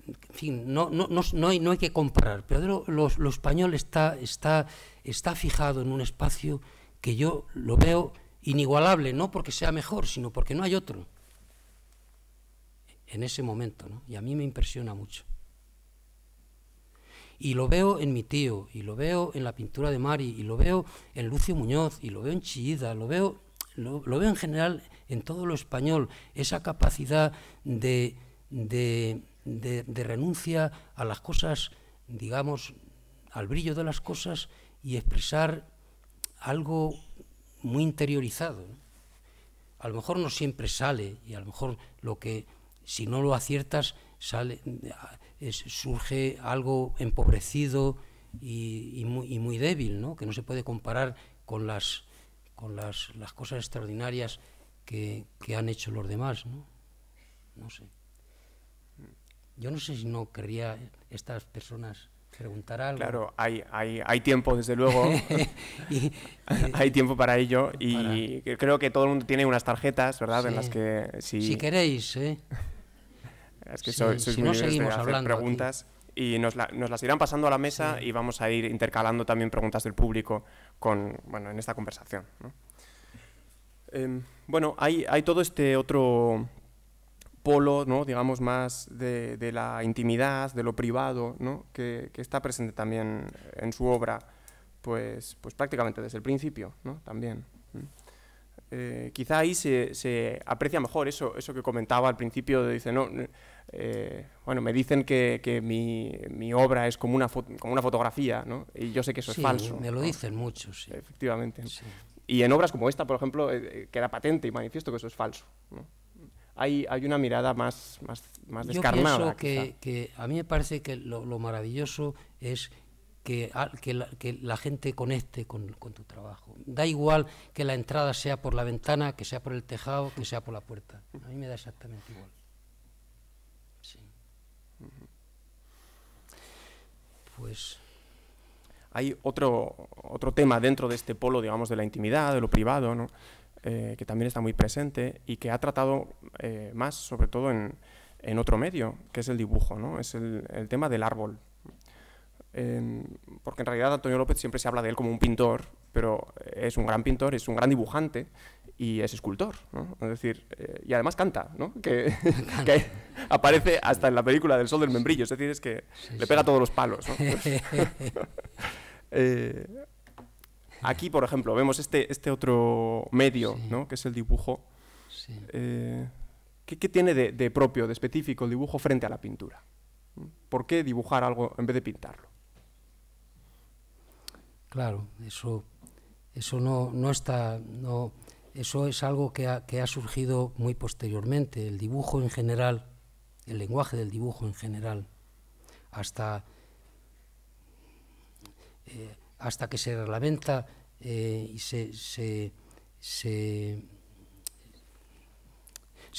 en fin, no, no, no, no hay, que comparar, pero lo, español está, está, está fijado en un espacio que yo lo veo inigualable, no porque sea mejor, sino porque no hay otro en ese momento, ¿no? Y a mí me impresiona mucho. Y lo veo en mi tío, y lo veo en la pintura de Mari, y lo veo en Lucio Muñoz, y lo veo en Chillida, lo veo, lo, veo en general en todo lo español, esa capacidad de, de, de renuncia a las cosas, digamos, al brillo de las cosas y expresar algo muy interiorizado. A lo mejor no siempre sale y a lo mejor lo que, si no lo aciertas, sale, eh, surge algo empobrecido y, muy, débil, ¿no? que no se puede comparar con las, con las, cosas extraordinarias que, que, han hecho los demás. ¿no? no sé. Yo no sé si no querría estas personas preguntar algo. Claro, hay, hay, tiempo, desde luego. [LAUGHS] [LAUGHS] hay eh, tiempo para ello y creo que todo el mundo tiene unas tarjetas, ¿verdad? En las que si, queréis, ¿eh? [LAUGHS] Es que sois, si muy no seguimos hacer preguntas. Y nos, las irán pasando a la mesa y vamos a ir intercalando también preguntas del público con, bueno, en esta conversación. Em, bueno, hay, hay todo este otro polo, ¿no? digamos, más de, la intimidad, de lo privado, que, está presente también en su obra, pues, pues prácticamente desde el principio, también. Eh, quizá ahí se, aprecia mejor eso, eso que comentaba al principio, de, dice, no, eh, bueno, me dicen que, mi, obra es como una, como una fotografía, y yo sé que eso es falso. me lo dicen muchos, sí. Efectivamente. Y en obras como esta, por ejemplo, eh, queda patente y manifiesto que eso es falso hay, una mirada más, más, descarnada. que, a mí me parece que lo, maravilloso es que, la, gente conecte con, tu trabajo. Da igual que la entrada sea por la ventana, que sea por el tejado, que sea por la puerta. A mí me da exactamente igual. Sí. Pues... Hay otro, otro tema dentro de este polo, digamos, de la intimidad, de lo privado, ¿no? Eh, que también está muy presente y que ha tratado eh, más, sobre todo en, en, otro medio, que es el dibujo, ¿no? es el, el tema del árbol. Em, porque en realidad Antonio López siempre se habla de él como un pintor, pero es un gran pintor, es un gran dibujante y es escultor, ¿no? Es decir, eh, y además canta, ¿no? Que, [LAUGHS] que, aparece hasta en la película del Sol del Membrillo, es decir, es que le pega todos los palos, ¿no? [LAUGHS] Pues, [LAUGHS] Aquí, por ejemplo, vemos este, este otro medio, ¿no? que es el dibujo. Eh, ¿qué, tiene de, propio, de específico el dibujo frente a la pintura? ¿Por qué dibujar algo en vez de pintarlo? Claro, eso, eso no, está. No, eso es algo que ha, surgido muy posteriormente. El dibujo en general, el lenguaje del dibujo en general, hasta. Eh, hasta que se reglamenta eh, y se,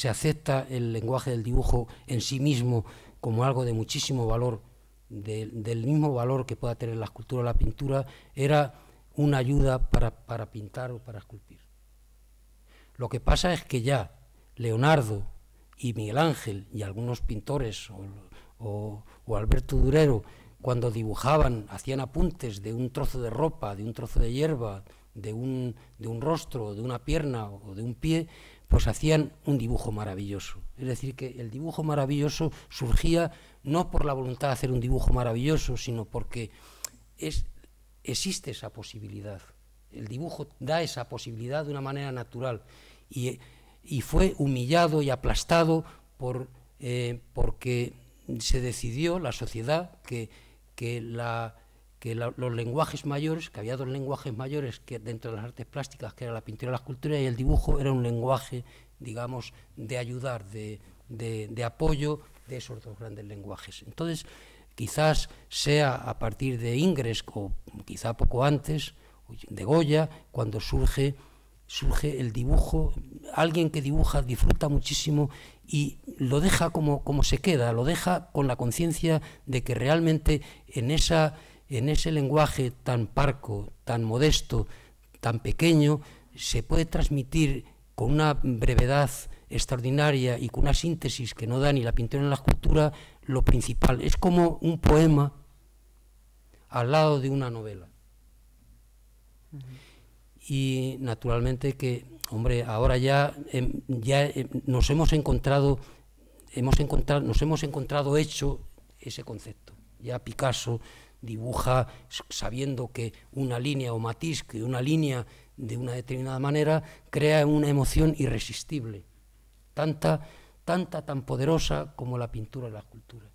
acepta el lenguaje del dibujo en sí mismo como algo de muchísimo valor del mismo valor que pueda tener la escultura o la pintura, era una ayuda para, pintar o para esculpir. Lo que pasa es que ya Leonardo y Miguel Ángel y algunos pintores o Alberto Durero cuando dibujaban, hacían apuntes de un trozo de ropa, de un trozo de hierba, de un, de un rostro, de una pierna o de un pie, pues hacían un dibujo maravilloso. Es decir, que el dibujo maravilloso surgía no por la voluntad de hacer un dibujo maravilloso, sino porque es, existe esa posibilidad. El dibujo da esa posibilidad de una manera natural y, fue humillado y aplastado por, eh, porque se decidió la sociedad que que, los lenguajes mayores, que había dos lenguajes mayores que dentro de las artes plásticas, que era la pintura, la escultura y el dibujo, era un lenguaje, digamos, de ayudar, de, de apoyo de esos dos grandes lenguajes. Entonces, quizás sea a partir de Ingres o quizá poco antes, de Goya, cuando surge surge el dibujo, alguien que dibuja disfruta muchísimo y lo deja como, como se queda, lo deja con la conciencia de que realmente en, esa, en ese lenguaje tan parco, tan modesto, tan pequeño, se puede transmitir con una brevedad extraordinaria y con una síntesis que no da ni la pintura ni la escultura lo principal. Es como un poema al lado de una novela y naturalmente que, hombre, ahora ya, em, ya em, nos hemos encontrado, hemos nos hemos encontrado hecho ese concepto. Ya Picasso dibuja sabiendo que una línea o matiz, que una línea de una determinada manera crea una emoción irresistible, tanta, tanta, tan poderosa como la pintura y la escultura.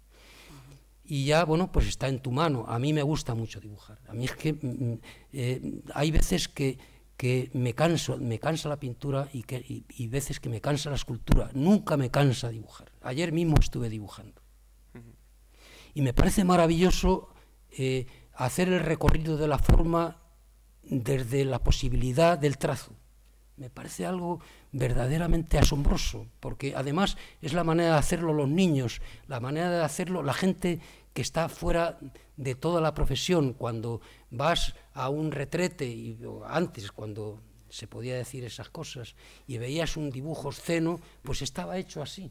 Y ya, bueno, pues está en tu mano. A mí me gusta mucho dibujar. A mí es que mm, mm, eh, hay veces que que me canso, me cansa la pintura y, que, y, veces que me cansa la escultura. Nunca me cansa dibujar. Ayer mismo estuve dibujando. Y me parece maravilloso eh, hacer el recorrido de la forma desde la posibilidad del trazo. Me parece algo verdaderamente asombroso, porque además es la manera de hacerlo los niños, la manera de hacerlo la gente que está fuera de toda la profesión, cuando vas a un retrete, y antes cuando se podía decir esas cosas, y veías un dibujo esceno, pues estaba hecho así.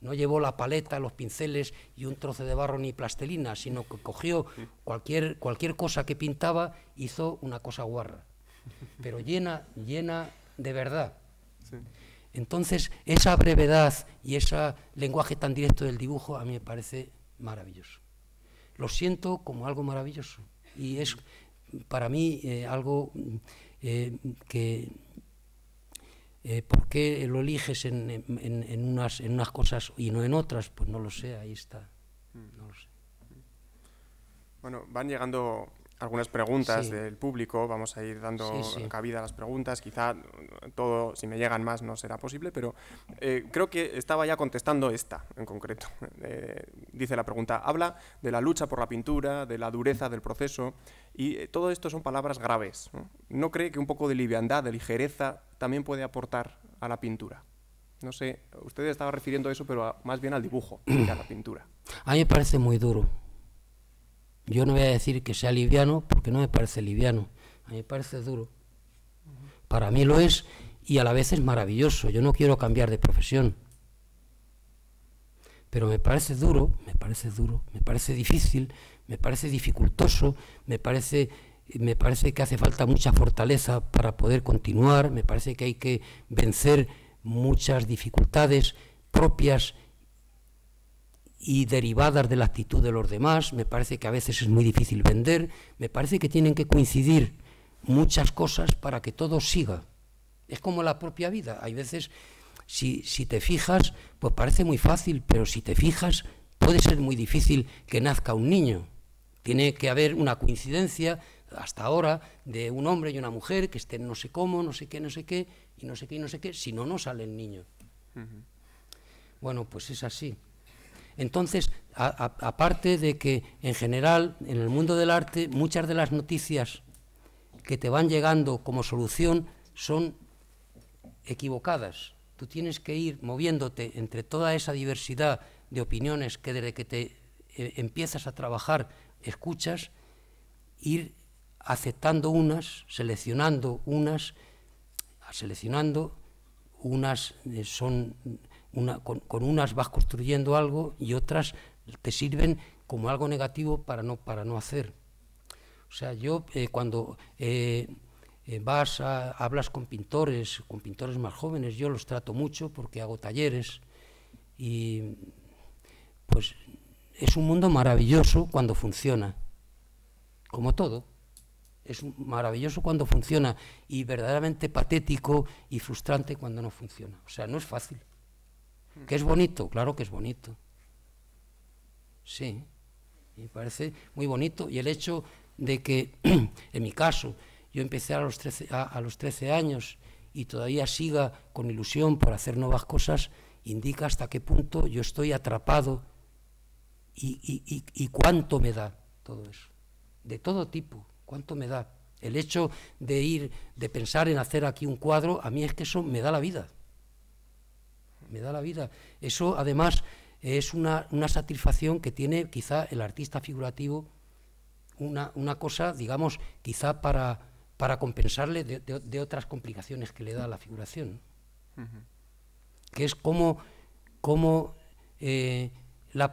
No llevó la paleta, los pinceles y un trozo de barro ni plastelina, sino que cogió cualquier, cualquier cosa que pintaba, hizo una cosa guarra, pero llena, llena de verdad. Entonces, esa brevedad y ese lenguaje tan directo del dibujo a mí me parece maravilloso lo siento como algo maravilloso. Y es para mí eh, algo eh, que... Eh, ¿Por qué lo eliges en, unas, en unas cosas y no en otras? Pues no lo sé, ahí está. Mm. No lo sé. Bueno, van llegando algunas preguntas del público, vamos a ir dando cabida a las preguntas, quizá todo, si me llegan más, no será posible, pero eh, creo que estaba ya contestando esta en concreto. [LAUGHS] Eh, dice la pregunta, habla de la lucha por la pintura, de la dureza del proceso, y eh, todo esto son palabras graves. ¿no? cree que un poco de liviandad, de ligereza, también puede aportar a la pintura? No sé, usted estaba refiriendo a eso, pero más bien al dibujo que a la pintura. A mí me parece muy duro yo no voy a decir que sea liviano porque no me parece liviano, a mí me parece duro. Para mí lo es y a la vez es maravilloso. Yo no quiero cambiar de profesión. Pero me parece duro, me parece duro, me parece difícil, me parece dificultoso, me parece, me parece que hace falta mucha fortaleza para poder continuar, me parece que hay que vencer muchas dificultades propias y derivadas de la actitud de los demás, me parece que a veces es muy difícil vender, me parece que tienen que coincidir muchas cosas para que todo siga. Es como la propia vida, hay veces, si, te fijas, pues parece muy fácil, pero si te fijas, puede ser muy difícil que nazca un niño. Tiene que haber una coincidencia, hasta ahora, de un hombre y una mujer que estén no sé cómo, no sé qué, no sé qué, y no sé qué, y no sé qué, si no, no sale el niño. Bueno, pues es así. Entonces, aparte de que en general en el mundo del arte muchas de las noticias que te van llegando como solución son equivocadas. Tú tienes que ir moviéndote entre toda esa diversidad de opiniones que desde que te eh, empiezas a trabajar escuchas, ir aceptando unas, seleccionando unas, seleccionando unas eh, son con, unas vas construyendo algo y otras te sirven como algo negativo para no, para no hacer. O sea, yo eh, cuando eh, eh, vas a, hablas con pintores, con pintores más jóvenes, yo los trato mucho porque hago talleres y pues es un mundo maravilloso cuando funciona, como todo. Es maravilloso cuando funciona y verdaderamente patético y frustrante cuando no funciona. O sea, no es fácil. Que es bonito, claro que es bonito. Sí, me parece muy bonito. Y el hecho de que, [CLEARS THROAT] en mi caso, yo empecé a los 13, a, los 13 años y todavía siga con ilusión por hacer nuevas cosas, indica hasta qué punto yo estoy atrapado y, y, cuánto me da todo eso. De todo tipo, cuánto me da. El hecho de ir, de pensar en hacer aquí un cuadro, a mí es que eso me da la vida me da la vida. Eso además es una, satisfacción que tiene quizá el artista figurativo, una, cosa, digamos, quizá para, para compensarle de, otras complicaciones que le da la figuración. Que es como, como eh, la,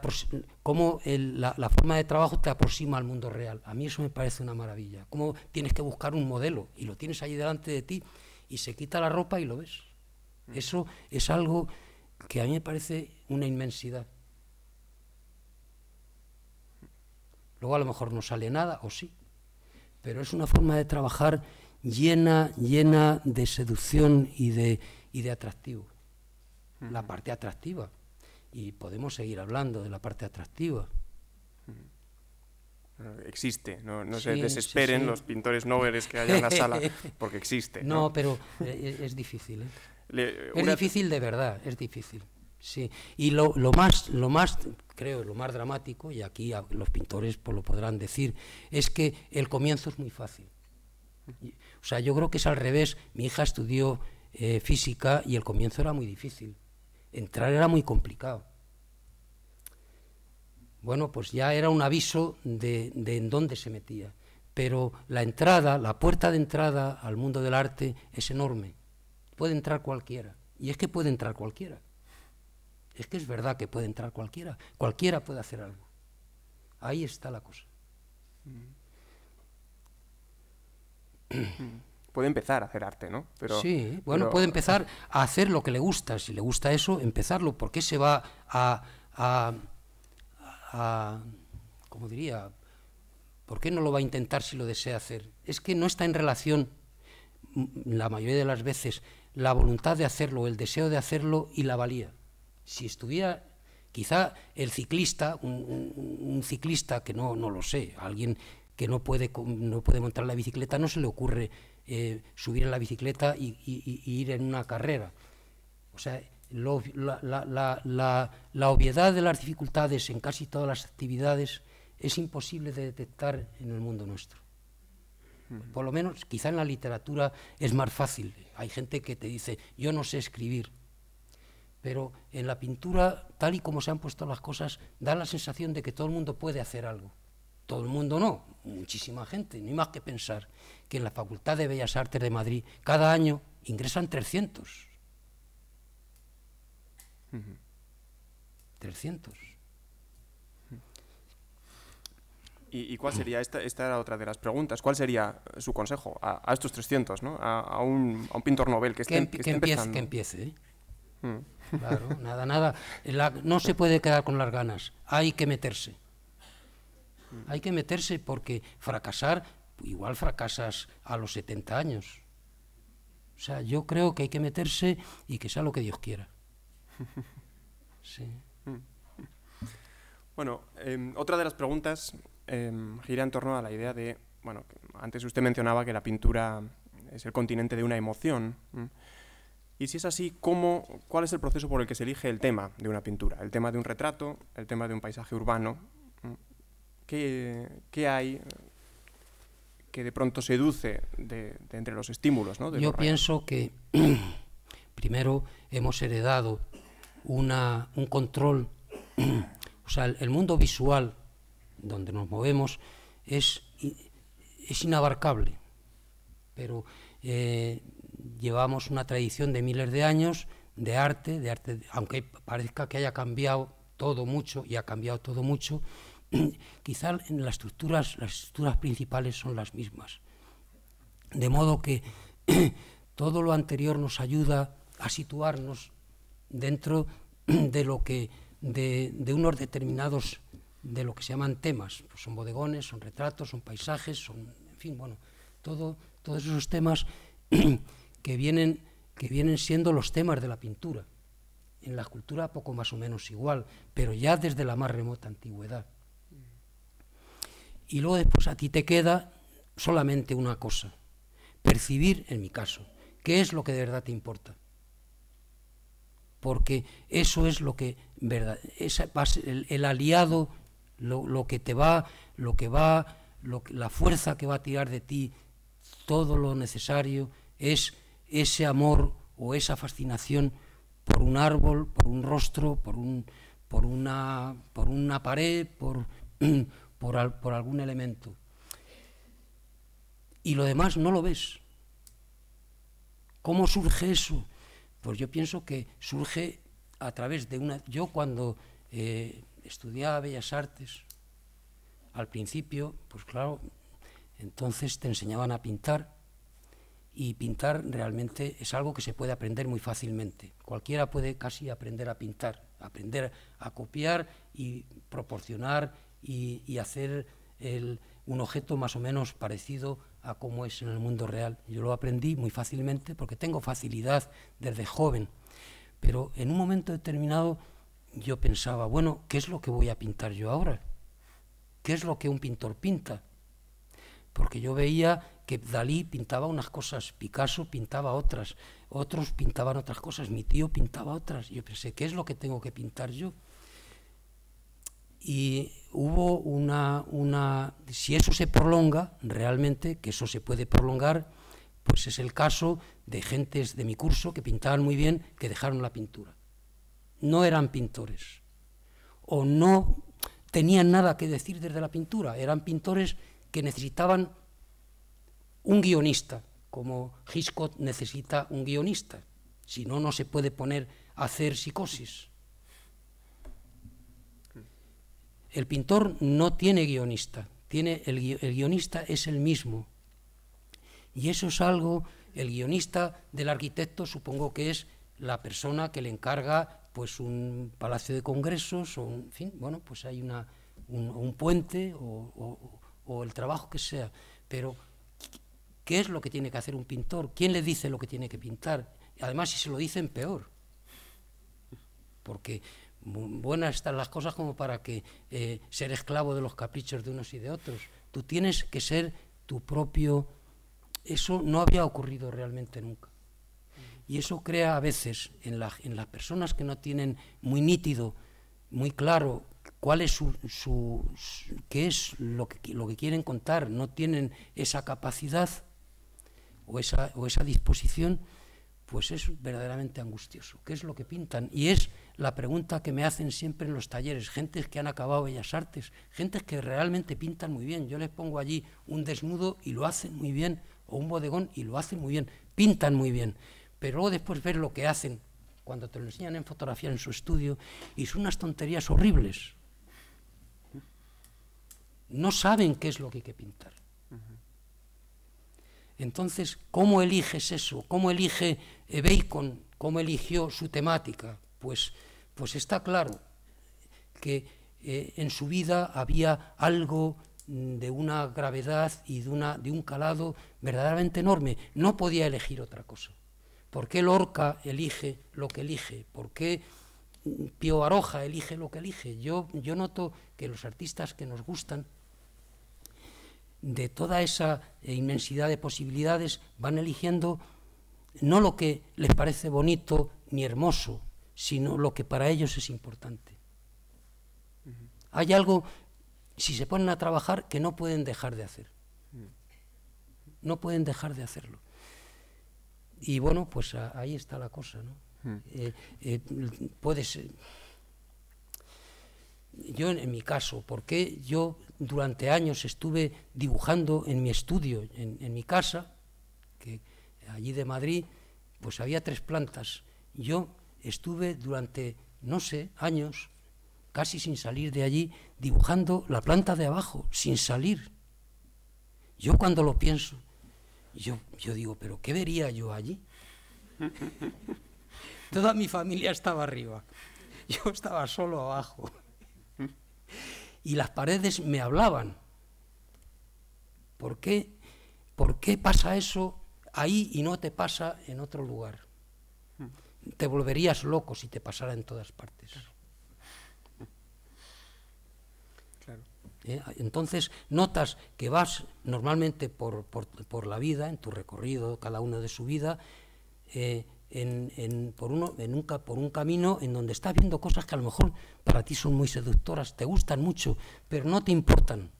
cómo forma de trabajo te aproxima al mundo real. A mí eso me parece una maravilla. Cómo tienes que buscar un modelo y lo tienes ahí delante de ti y se quita la ropa y lo ves. Eso es algo que a mí me parece una inmensidad. Luego a lo mejor no sale nada, o sí, pero es una forma de trabajar llena, llena de seducción y de, y de atractivo. La parte atractiva. Y podemos seguir hablando de la parte atractiva. Ah, existe, no, se desesperen los pintores noveles que hay en la sala, [LAUGHS] porque existe. No, pero es, eh, eh, es difícil. ¿eh? Es difícil de verdad, es difícil. Sí, y lo, más, lo más, creo, lo más dramático, y aquí los pintores pues lo podrán decir, es que el comienzo es muy fácil. O sea, yo creo que es al revés. Mi hija estudió eh, física y el comienzo era muy difícil. Entrar era muy complicado. Bueno, pues ya era un aviso de en dónde se metía. Pero la entrada, la puerta de entrada al mundo del arte es enorme puede entrar cualquiera. Y es que puede entrar cualquiera. Es que es verdad que puede entrar cualquiera. Cualquiera puede hacer algo. Ahí está la cosa. Mm. [CLEARS THROAT] Puede empezar a hacer arte, ¿no? Pero, sí, bueno, puede empezar a hacer lo que le gusta. Si le gusta eso, empezarlo. ¿Por qué se va a, a, a como diría, ¿por qué no lo va a intentar si lo desea hacer? Es que no está en relación, mm, la mayoría de las veces, la voluntad de hacerlo, el deseo de hacerlo y la valía. Si estuviera, quizá el ciclista, un, ciclista que no, no lo sé, alguien que no puede, no puede montar la bicicleta, no se le ocurre eh, subir en la bicicleta y, ir en una carrera. O sea, la, obviedad de las dificultades en casi todas las actividades es imposible de detectar en el mundo nuestro. Por lo menos, quizá en la literatura es más fácil. Hay gente que te dice, yo no sé escribir. Pero en la pintura, tal y como se han puesto las cosas, da la sensación de que todo el mundo puede hacer algo. Todo el mundo no, muchísima gente. Ni más que pensar que en la Facultad de Bellas Artes de Madrid cada año ingresan 300. 300. ¿Y, cuál sería, esta, esta era otra de las preguntas, cuál sería su consejo a, estos 300, ¿no? a, un, a, un, pintor novel que esté, que, empiece, que ¿eh? empiece. Mm. Claro, nada, nada. no se puede quedar con las ganas, hay que meterse. Mm. Hay que meterse porque fracasar, igual fracasas a los 70 años. O sea, yo creo que hay que meterse y que sea lo que Dios quiera. [LAUGHS] Sí. Mm. Bueno, em, otra de las preguntas Em, gira en torno a la idea de, bueno, antes usted mencionaba que la pintura es el continente de una emoción. Y si es así, ¿cómo, ¿cuál es el proceso por el que se elige el tema de una pintura? El tema de un retrato, el tema de un paisaje urbano. ¿Qué, qué hay eh, que de pronto seduce de, de entre los estímulos? Yo pienso que [CLEARS THROAT] primero hemos heredado una, un control, [CLEARS THROAT] o sea, el mundo visual donde nos movemos es, es inabarcable, pero eh, llevamos una tradición de miles de años de arte, de arte, aunque parezca que haya cambiado todo mucho y ha cambiado todo mucho, [CLEARS THROAT] quizá en las estructuras, las estructuras principales son las mismas. De modo que [CLEARS THROAT] todo lo anterior nos ayuda a situarnos dentro [CLEARS THROAT] de lo que de, de unos determinados de lo que se llaman temas. Pues son bodegones, son retratos, son paisajes, son, en fin, bueno, todo, todos esos temas [CLEARS THROAT] que vienen, que vienen siendo los temas de la pintura. En la cultura poco más o menos igual, pero ya desde la más remota antigüedad. Y luego después a ti te queda solamente una cosa, percibir en mi caso, qué es lo que de verdad te importa. Porque eso es lo que verdad, ese el aliado lo, que te va, lo que va, la fuerza que va a tirar de ti, todo lo necesario es ese amor o esa fascinación por un árbol, por un rostro, por, un, por, una, por una pared, por, [CLEARS THROAT] por, algún elemento. Y lo demás no lo ves. ¿Cómo surge eso? Pues yo pienso que surge a través de una... Yo cuando eh, estudiaba Bellas Artes, al principio, pues claro, entonces te enseñaban a pintar y pintar realmente es algo que se puede aprender muy fácilmente. Cualquiera puede casi aprender a pintar, aprender a copiar y proporcionar y, hacer un objeto más o menos parecido a cómo es en el mundo real. Yo lo aprendí muy fácilmente porque tengo facilidad desde joven, pero en un momento determinado yo pensaba, bueno, ¿qué es lo que voy a pintar yo ahora? ¿Qué es lo que un pintor pinta? Porque yo veía que Dalí pintaba unas cosas, Picasso pintaba otras, otros pintaban otras cosas, mi tío pintaba otras. Yo pensé, ¿qué es lo que tengo que pintar yo? Y hubo una, una, si eso se prolonga, realmente, que eso se puede prolongar, pues es el caso de gentes de mi curso que pintaban muy bien, que dejaron la pintura no eran pintores o no tenían nada que decir desde la pintura, eran pintores que necesitaban un guionista, como Hitchcock necesita un guionista, si no, no se puede poner a hacer psicosis. El pintor no tiene guionista, tiene el, el guionista es el mismo. Y eso es algo, el guionista del arquitecto supongo que es la persona que le encarga pues un palacio de congresos o en fin, bueno, pues hay un, puente o, el trabajo que sea, pero ¿qué es lo que tiene que hacer un pintor? ¿Quién le dice lo que tiene que pintar? Además, si se lo dicen, peor, porque buenas están las cosas como para que eh, ser esclavo de los caprichos de unos y de otros. Tú tienes que ser tu propio... Eso no había ocurrido realmente nunca. Y eso crea a veces en, las personas que no tienen muy nítido, muy claro cuál es su, qué es lo que, lo que quieren contar, no tienen esa capacidad o esa, o esa disposición, pues es verdaderamente angustioso. ¿Qué es lo que pintan? Y es la pregunta que me hacen siempre en los talleres, gentes que han acabado Bellas Artes, gentes que realmente pintan muy bien. Yo les pongo allí un desnudo y lo hacen muy bien, o un bodegón y lo hacen muy bien, pintan muy bien pero luego después ver lo que hacen cuando te lo enseñan en fotografía en su estudio y son unas tonterías horribles. No saben qué es lo que hay que pintar. Entonces, ¿cómo eliges eso? ¿Cómo elige eh, Bacon? ¿Cómo eligió su temática? Pues, pues está claro que eh, en su vida había algo de una gravedad y de, una, de un calado verdaderamente enorme. No podía elegir otra cosa. ¿Por qué Lorca elige lo que elige? ¿Por qué Pío Baroja elige lo que elige? Yo, noto que los artistas que nos gustan, de toda esa inmensidad de posibilidades, van eligiendo no lo que les parece bonito ni hermoso, sino lo que para ellos es importante. Hay algo, si se ponen a trabajar, que no pueden dejar de hacer. No pueden dejar de hacerlo. Y bueno, pues ahí está la cosa, ¿no? Hmm. Eh, eh, puedes... Yo en, mi caso, porque yo durante años estuve dibujando en mi estudio, en, en mi casa, que allí de Madrid, pues había tres plantas. Yo estuve durante, no sé, años, casi sin salir de allí, dibujando la planta de abajo, sin salir. Yo cuando lo pienso, yo, yo digo, ¿pero qué vería yo allí? [LAUGHS] Toda mi familia estaba arriba, yo estaba solo abajo. Y las paredes me hablaban. ¿Por qué? ¿Por qué pasa eso ahí y no te pasa en otro lugar? Te volverías loco si te pasara en todas partes. ¿eh? Entonces notas que vas normalmente por, la vida, en tu recorrido, cada una de su vida, eh, por, uno, en un, por un camino en donde estás viendo cosas que a lo mejor para ti son muy seductoras, te gustan mucho, pero no te importan.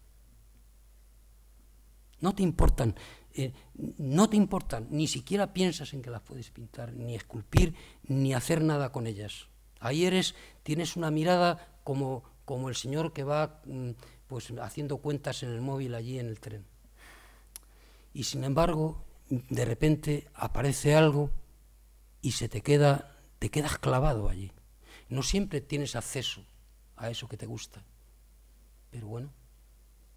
No te importan. Eh, no te importan, ni siquiera piensas en que las puedes pintar, ni esculpir, ni hacer nada con ellas. Ahí eres, tienes una mirada como, como el señor que va mm, pues haciendo cuentas en el móvil allí en el tren. Y sin embargo, de repente aparece algo y se te queda, te quedas clavado allí. No siempre tienes acceso a eso que te gusta. Pero bueno,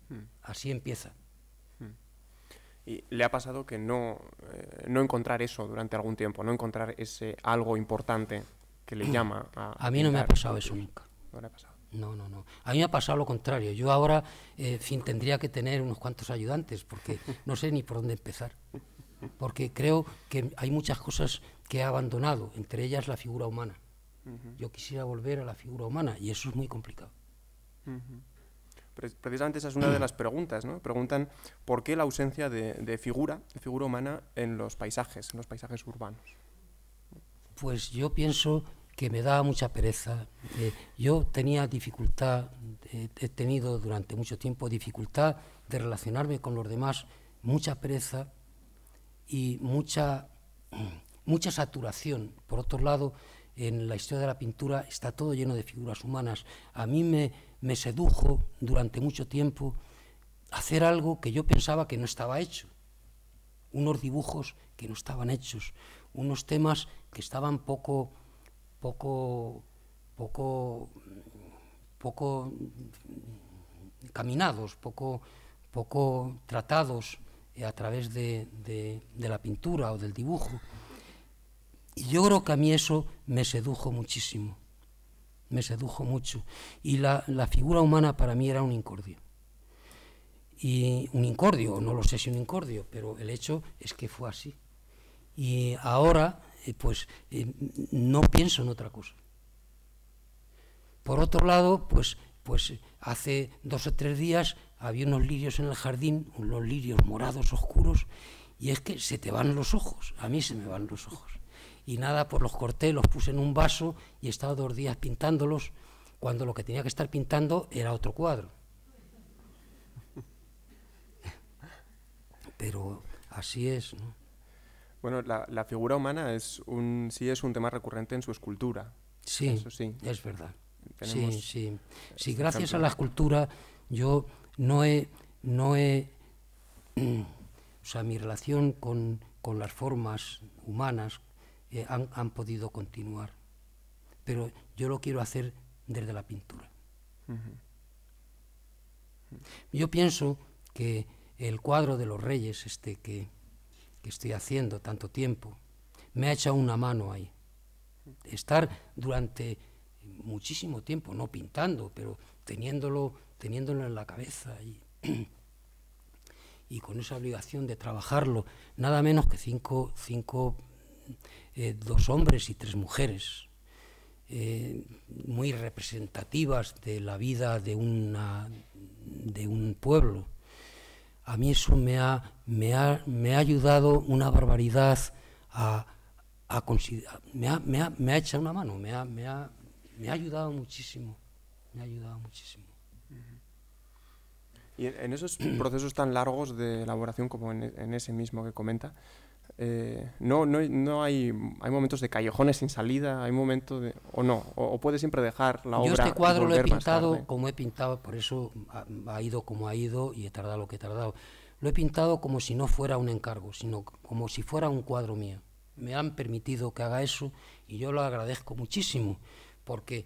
hmm. así empieza. Hmm. ¿Y le ha pasado que no, eh, no encontrar eso durante algún tiempo, no encontrar ese algo importante que le [CLEARS THROAT] llama a... A mí no me ha pasado eso nunca. pasado. No, no, no. A mí me ha pasado lo contrario. Yo ahora, eh, fin, tendría que tener unos cuantos ayudantes porque [LAUGHS] no sé ni por dónde empezar. Porque creo que hay muchas cosas que he abandonado, entre ellas la figura humana. Yo quisiera volver a la figura humana y eso es muy complicado. precisamente esa es una de las preguntas, ¿no? Preguntan por qué la ausencia de, figura, de figura humana en los paisajes, en los paisajes urbanos. Pues yo pienso que me daba mucha pereza. Eh, yo tenía dificultad, eh, he tenido durante mucho tiempo dificultad de relacionarme con los demás, mucha pereza y mucha, [CLEARS THROAT] mucha saturación. Por otro lado, en la historia de la pintura está todo lleno de figuras humanas. A mí me sedujo durante mucho tiempo hacer algo que yo pensaba que no estaba hecho, unos dibujos que no estaban hechos, unos temas que estaban poco poco, poco, poco caminados, poco, poco tratados eh, a través de, la pintura o del dibujo. Y yo creo que a mí eso me sedujo muchísimo, me sedujo mucho. Y la, la figura humana para mí era un incordio. Y un incordio, no lo sé si un incordio, pero el hecho es que fue así. Y ahora pues no pienso en otra cosa. Por otro lado, pues, pues hace dos o tres días había unos lirios en el jardín, unos lirios morados oscuros, y es que se te van los ojos, a mí se me van los ojos. Y nada, pues los corté, los puse en un vaso y he estado dos días pintándolos, cuando lo que tenía que estar pintando era otro cuadro. [LAUGHS] Pero así es, ¿no? Bueno, la, figura humana es un, sí es un tema recurrente en su escultura. Sí, es verdad. sí, sí. Eh, sí gracias a la escultura yo no he, no he, [CLEARS THROAT] o sea, mi relación con, las formas humanas eh, han, podido continuar. Pero yo lo quiero hacer desde la pintura. Yo pienso que el cuadro de los reyes, este que que estoy haciendo tanto tiempo, me ha echado una mano ahí. Estar durante muchísimo tiempo, no pintando, pero teniéndolo, teniéndolo en la cabeza y, [CLEARS THROAT] con esa obligación de trabajarlo, nada menos que cinco, cinco eh, dos hombres y tres mujeres, eh, muy representativas de la vida de, de un pueblo a mí eso me ha, me ha, ayudado una barbaridad a, a considerar, me ha, me, me ha, echado una mano, me ha, me, ha, ayudado muchísimo, me ha ayudado muchísimo. Y en esos procesos tan largos de elaboración como en ese mismo que comenta, eh, no, no, no hay, hay momentos de callejones sin salida, hay momentos de, o no, o, puede siempre dejar la obra. Yo este cuadro lo he pintado como he pintado, por eso ha, ido como ha ido y he tardado lo que he tardado. Lo he pintado como si no fuera un encargo, sino como si fuera un cuadro mío. Me han permitido que haga eso y yo lo agradezco muchísimo, porque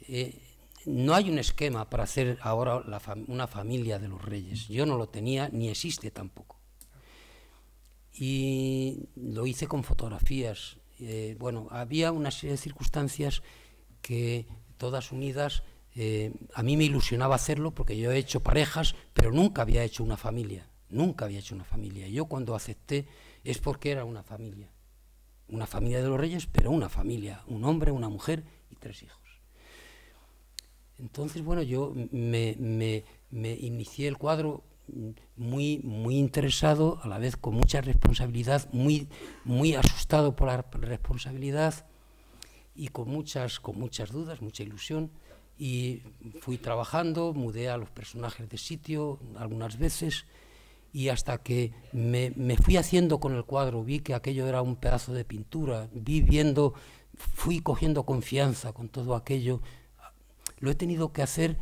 eh, no hay un esquema para hacer ahora una familia de los reyes. Yo no lo tenía ni existe tampoco y lo hice con fotografías. Eh, bueno, había una serie de circunstancias que todas unidas, eh, a mí me ilusionaba hacerlo porque yo he hecho parejas, pero nunca había hecho una familia, nunca había hecho una familia. Yo cuando acepté es porque era una familia, una familia de los reyes, pero una familia, un hombre, una mujer y tres hijos. Entonces, bueno, yo me inicié el cuadro muy, muy interesado, a la vez con mucha responsabilidad, muy, muy asustado por la responsabilidad y con muchas, con muchas dudas, mucha ilusión. Y fui trabajando, mudé a los personajes de sitio algunas veces y hasta que me, me fui haciendo con el cuadro, vi que aquello era un pedazo de pintura, vi viendo, fui cogiendo confianza con todo aquello. Lo he tenido que hacer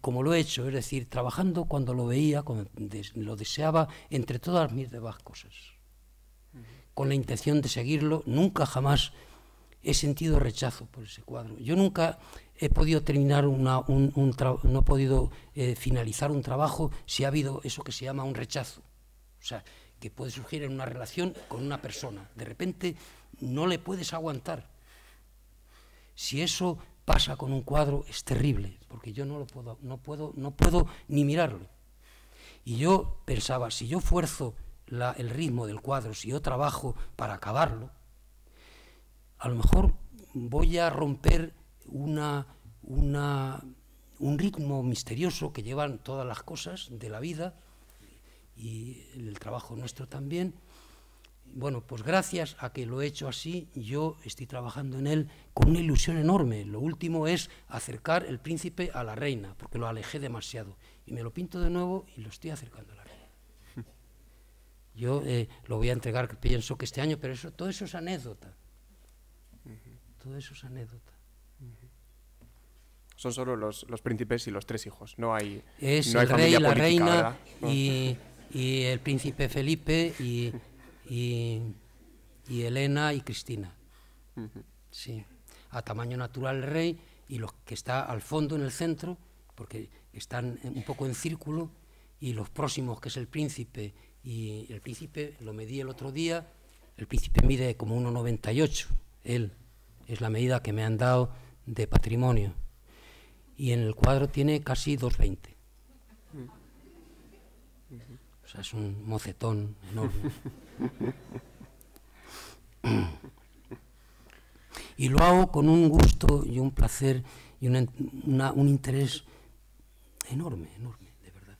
como lo he hecho, es decir, trabajando cuando lo veía, cuando lo deseaba, entre todas mis demás cosas, con la intención de seguirlo, nunca jamás he sentido rechazo por ese cuadro. Yo nunca he podido terminar un, no he podido eh, finalizar un trabajo si ha habido eso que se llama un rechazo, o sea, que puede surgir en una relación con una persona. De repente no le puedes aguantar. Si eso pasa con un cuadro es terrible, porque yo no lo puedo, no puedo, no puedo ni mirarlo. Y yo pensaba, si yo fuerzo el ritmo del cuadro, si yo trabajo para acabarlo, a lo mejor voy a romper una, un ritmo misterioso que llevan todas las cosas de la vida y el trabajo nuestro también, bueno, pues gracias a que lo he hecho así, yo estoy trabajando en él con una ilusión enorme. Lo último es acercar el príncipe a la reina, porque lo alejé demasiado. Y me lo pinto de nuevo y lo estoy acercando a la reina. [LAUGHS] Yo eh, lo voy a entregar, pienso que este año, pero eso, todo eso es anécdota. Todo eso es anécdota. Son solo los, príncipes y los tres hijos. No hay. Es el rey rey, la reina y, el príncipe Felipe y [LAUGHS] y, Elena y Cristina. Sí, a tamaño natural el rey y los que está al fondo en el centro, porque están un poco en círculo, y los próximos, que es el príncipe, y el príncipe, lo medí el otro día, el príncipe mide como 1,98, él, es la medida que me han dado de patrimonio, y en el cuadro tiene casi 2,20. veinte. O sea, es un mocetón enorme. [LAUGHS] y lo hago con un gusto y un placer y un interés enorme, enorme, de verdad.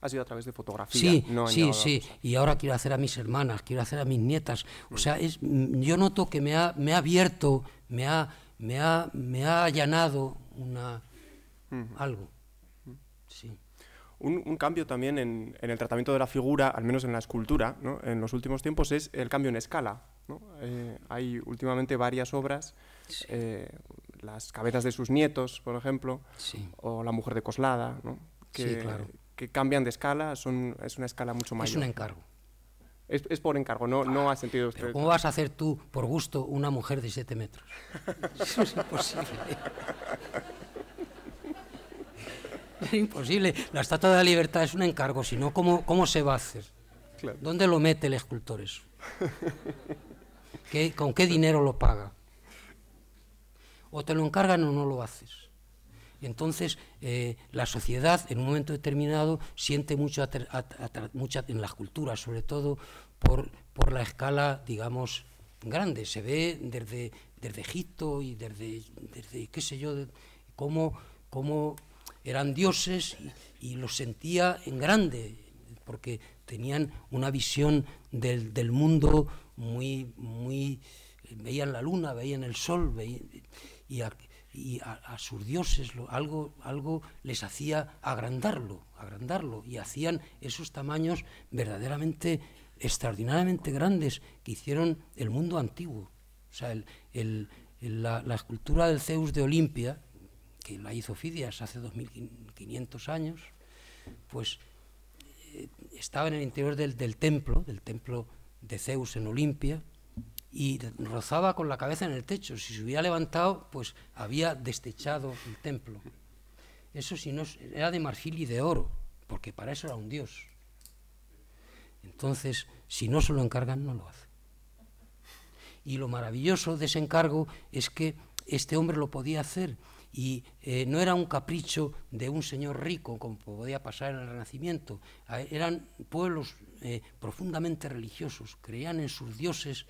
Ha sido a través de fotografía. Sí, sí, sí. Y ahora quiero hacer a mis hermanas, quiero hacer a mis nietas. O sea, es, yo noto que me ha, abierto, me ha, me ha, me ha allanado una, algo. Un, cambio también en, el tratamiento de la figura, al menos en la escultura, en los últimos tiempos, es el cambio en escala. Eh, hay últimamente varias obras, eh, las cabezas de sus nietos, por ejemplo, o la mujer de Coslada, que, cambian de escala, son, es una escala mucho mayor. Es un encargo. Es, por encargo, no, no ha sentido ¿Cómo vas a hacer tú, por gusto, una mujer de 7 metros? Eso [LAUGHS] es imposible. Es [LAUGHS] imposible. La Estatua de la Libertad es un encargo, si no, ¿cómo, se va a hacer? ¿Dónde lo mete el escultor eso? [LAUGHS] ¿Con qué dinero lo paga? O te lo encargan o no lo haces. entonces eh, la sociedad en un momento determinado siente mucho mucha, en las culturas, sobre todo por, por la escala, digamos, grande. Se ve desde, desde Egipto y desde, desde qué sé yo, cómo, cómo eran dioses y, los sentía en grande, porque tenían una visión del, mundo muy, muy, veían la luna, veían el sol, y, a, sus dioses algo, algo les hacía agrandarlo, agrandarlo, y hacían esos tamaños verdaderamente extraordinariamente grandes que hicieron el mundo antiguo. O sea, la escultura del Zeus de Olimpia, que la hizo Fidias hace 2500 años, pues eh, estaba en el interior del, templo, del templo de Zeus en Olimpia, y rozaba con la cabeza en el techo. Si se hubiera levantado, pues había destechado el templo. Eso si no era de marfil y de oro, porque para eso era un dios. Entonces, si no se lo encargan, no lo hace. Y lo maravilloso de ese encargo es que este hombre lo podía hacer y eh, no era un capricho de un señor rico, como podía pasar en el Renacimiento, eran pueblos eh, profundamente religiosos, creían en sus dioses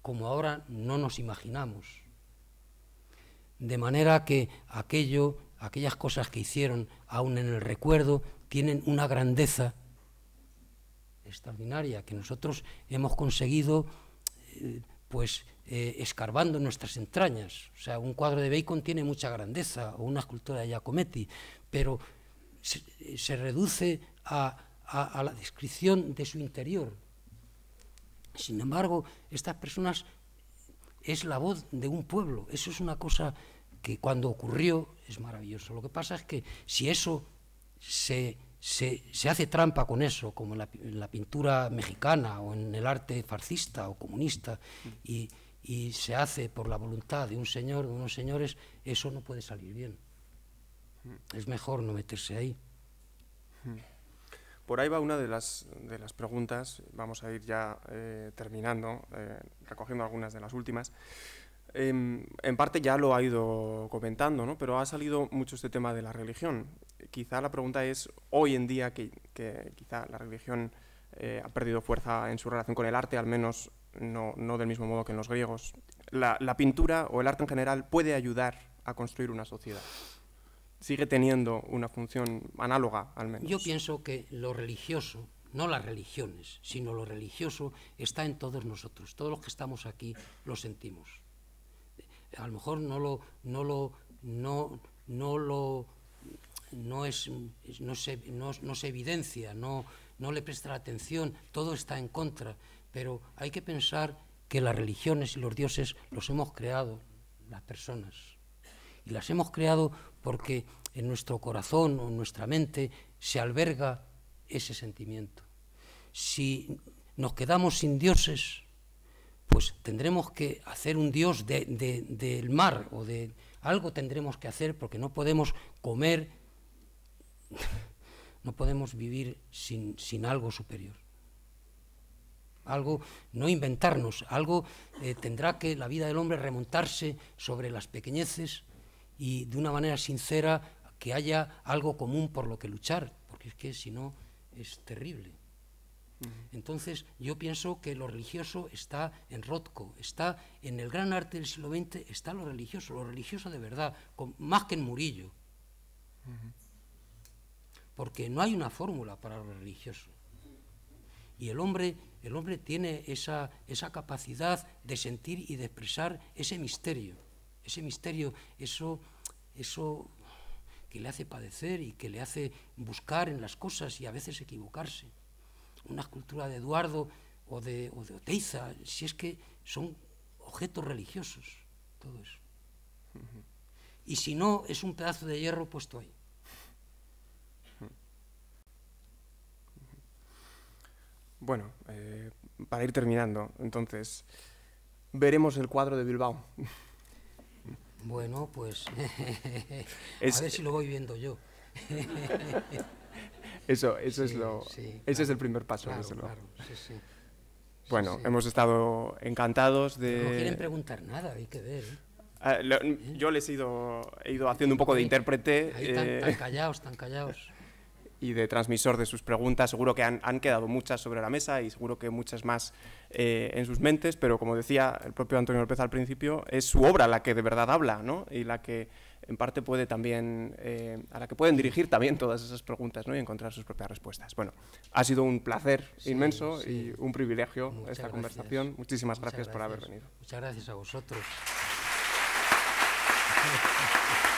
como ahora no nos imaginamos. De manera que aquello, aquellas cosas que hicieron, aún en el recuerdo, tienen una grandeza extraordinaria que nosotros hemos conseguido eh, pues eh, escarbando nuestras entrañas. O sea, un cuadro de Bacon tiene mucha grandeza, o una escultura de Giacometti, pero se, eh, reduce a, la descripción de su interior. Sin embargo, estas personas es la voz de un pueblo. Eso es una cosa que cuando ocurrió es maravilloso. Lo que pasa es que si eso se, hace trampa con eso, como en la, la, pintura mexicana o en el arte farcista o comunista, y y se hace por la voluntad de un señor, de unos señores, eso no puede salir bien. Mm. Es mejor no meterse ahí. Mm. Por ahí va una de las, de las preguntas, vamos a ir ya eh, terminando, eh, recogiendo algunas de las últimas. Em, en parte ya lo ha ido comentando, ¿no? pero ha salido mucho este tema de la religión. Quizá la pregunta es, hoy en día que, que quizá la religión eh, ha perdido fuerza en su relación con el arte, al menos no, del mismo modo que en los griegos. La, pintura o el arte en general puede ayudar a construir una sociedad. Sigue teniendo una función análoga, al menos. Yo pienso que lo religioso, no las religiones, sino lo religioso está en todos nosotros. Todos los que estamos aquí lo sentimos. A lo mejor no lo, no lo, no, lo no se, evidencia, no, no le presta atención, todo está en contra, pero hay que pensar que las religiones y los dioses los hemos creado las personas. Y las hemos creado porque en nuestro corazón o en nuestra mente se alberga ese sentimiento. Si nos quedamos sin dioses, pues tendremos que hacer un dios del mar o de algo tendremos que hacer porque no podemos comer, [LAUGHS] no podemos vivir sin algo superior algo no inventarnos, algo eh, tendrá que la vida del hombre remontarse sobre las pequeñeces y de una manera sincera que haya algo común por lo que luchar, porque es que si no es terrible. Entonces yo pienso que lo religioso está en Rotko, está en el gran arte del siglo XX, está lo religioso, lo religioso de verdad, más que en Murillo. Porque no hay una fórmula para lo religioso. Y el hombre el hombre tiene esa, capacidad de sentir y de expresar ese misterio, ese misterio, eso, eso que le hace padecer y que le hace buscar en las cosas y a veces equivocarse. Una escultura de Eduardo o de, o de Oteiza, si es que son objetos religiosos, todo eso. Y si no, es un pedazo de hierro puesto ahí. Bueno, eh, para ir terminando, entonces, veremos el cuadro de Bilbao. Bueno, pues [LAUGHS] a ver si lo voy viendo yo. [LAUGHS] eso, eso es lo, ese es el primer paso. bueno, hemos estado encantados de. No quieren preguntar nada, hay que ver. ¿eh? Ah, ¿Eh? Yo les he ido, he ido haciendo un poco de intérprete. Ahí, tan [LAUGHS] callados, tan callados y de transmisor de sus preguntas. Seguro que han, han quedado muchas sobre la mesa y seguro que muchas más eh, en sus mentes, pero como decía el propio Antonio López al principio, es su obra la que de verdad habla ¿no? y la que en parte puede también, eh, a la que pueden dirigir también todas esas preguntas ¿no? y encontrar sus propias respuestas. Bueno, ha sido un placer inmenso y un privilegio esta conversación. Muchísimas gracias, por haber venido. Muchas gracias a vosotros. [LAUGHS]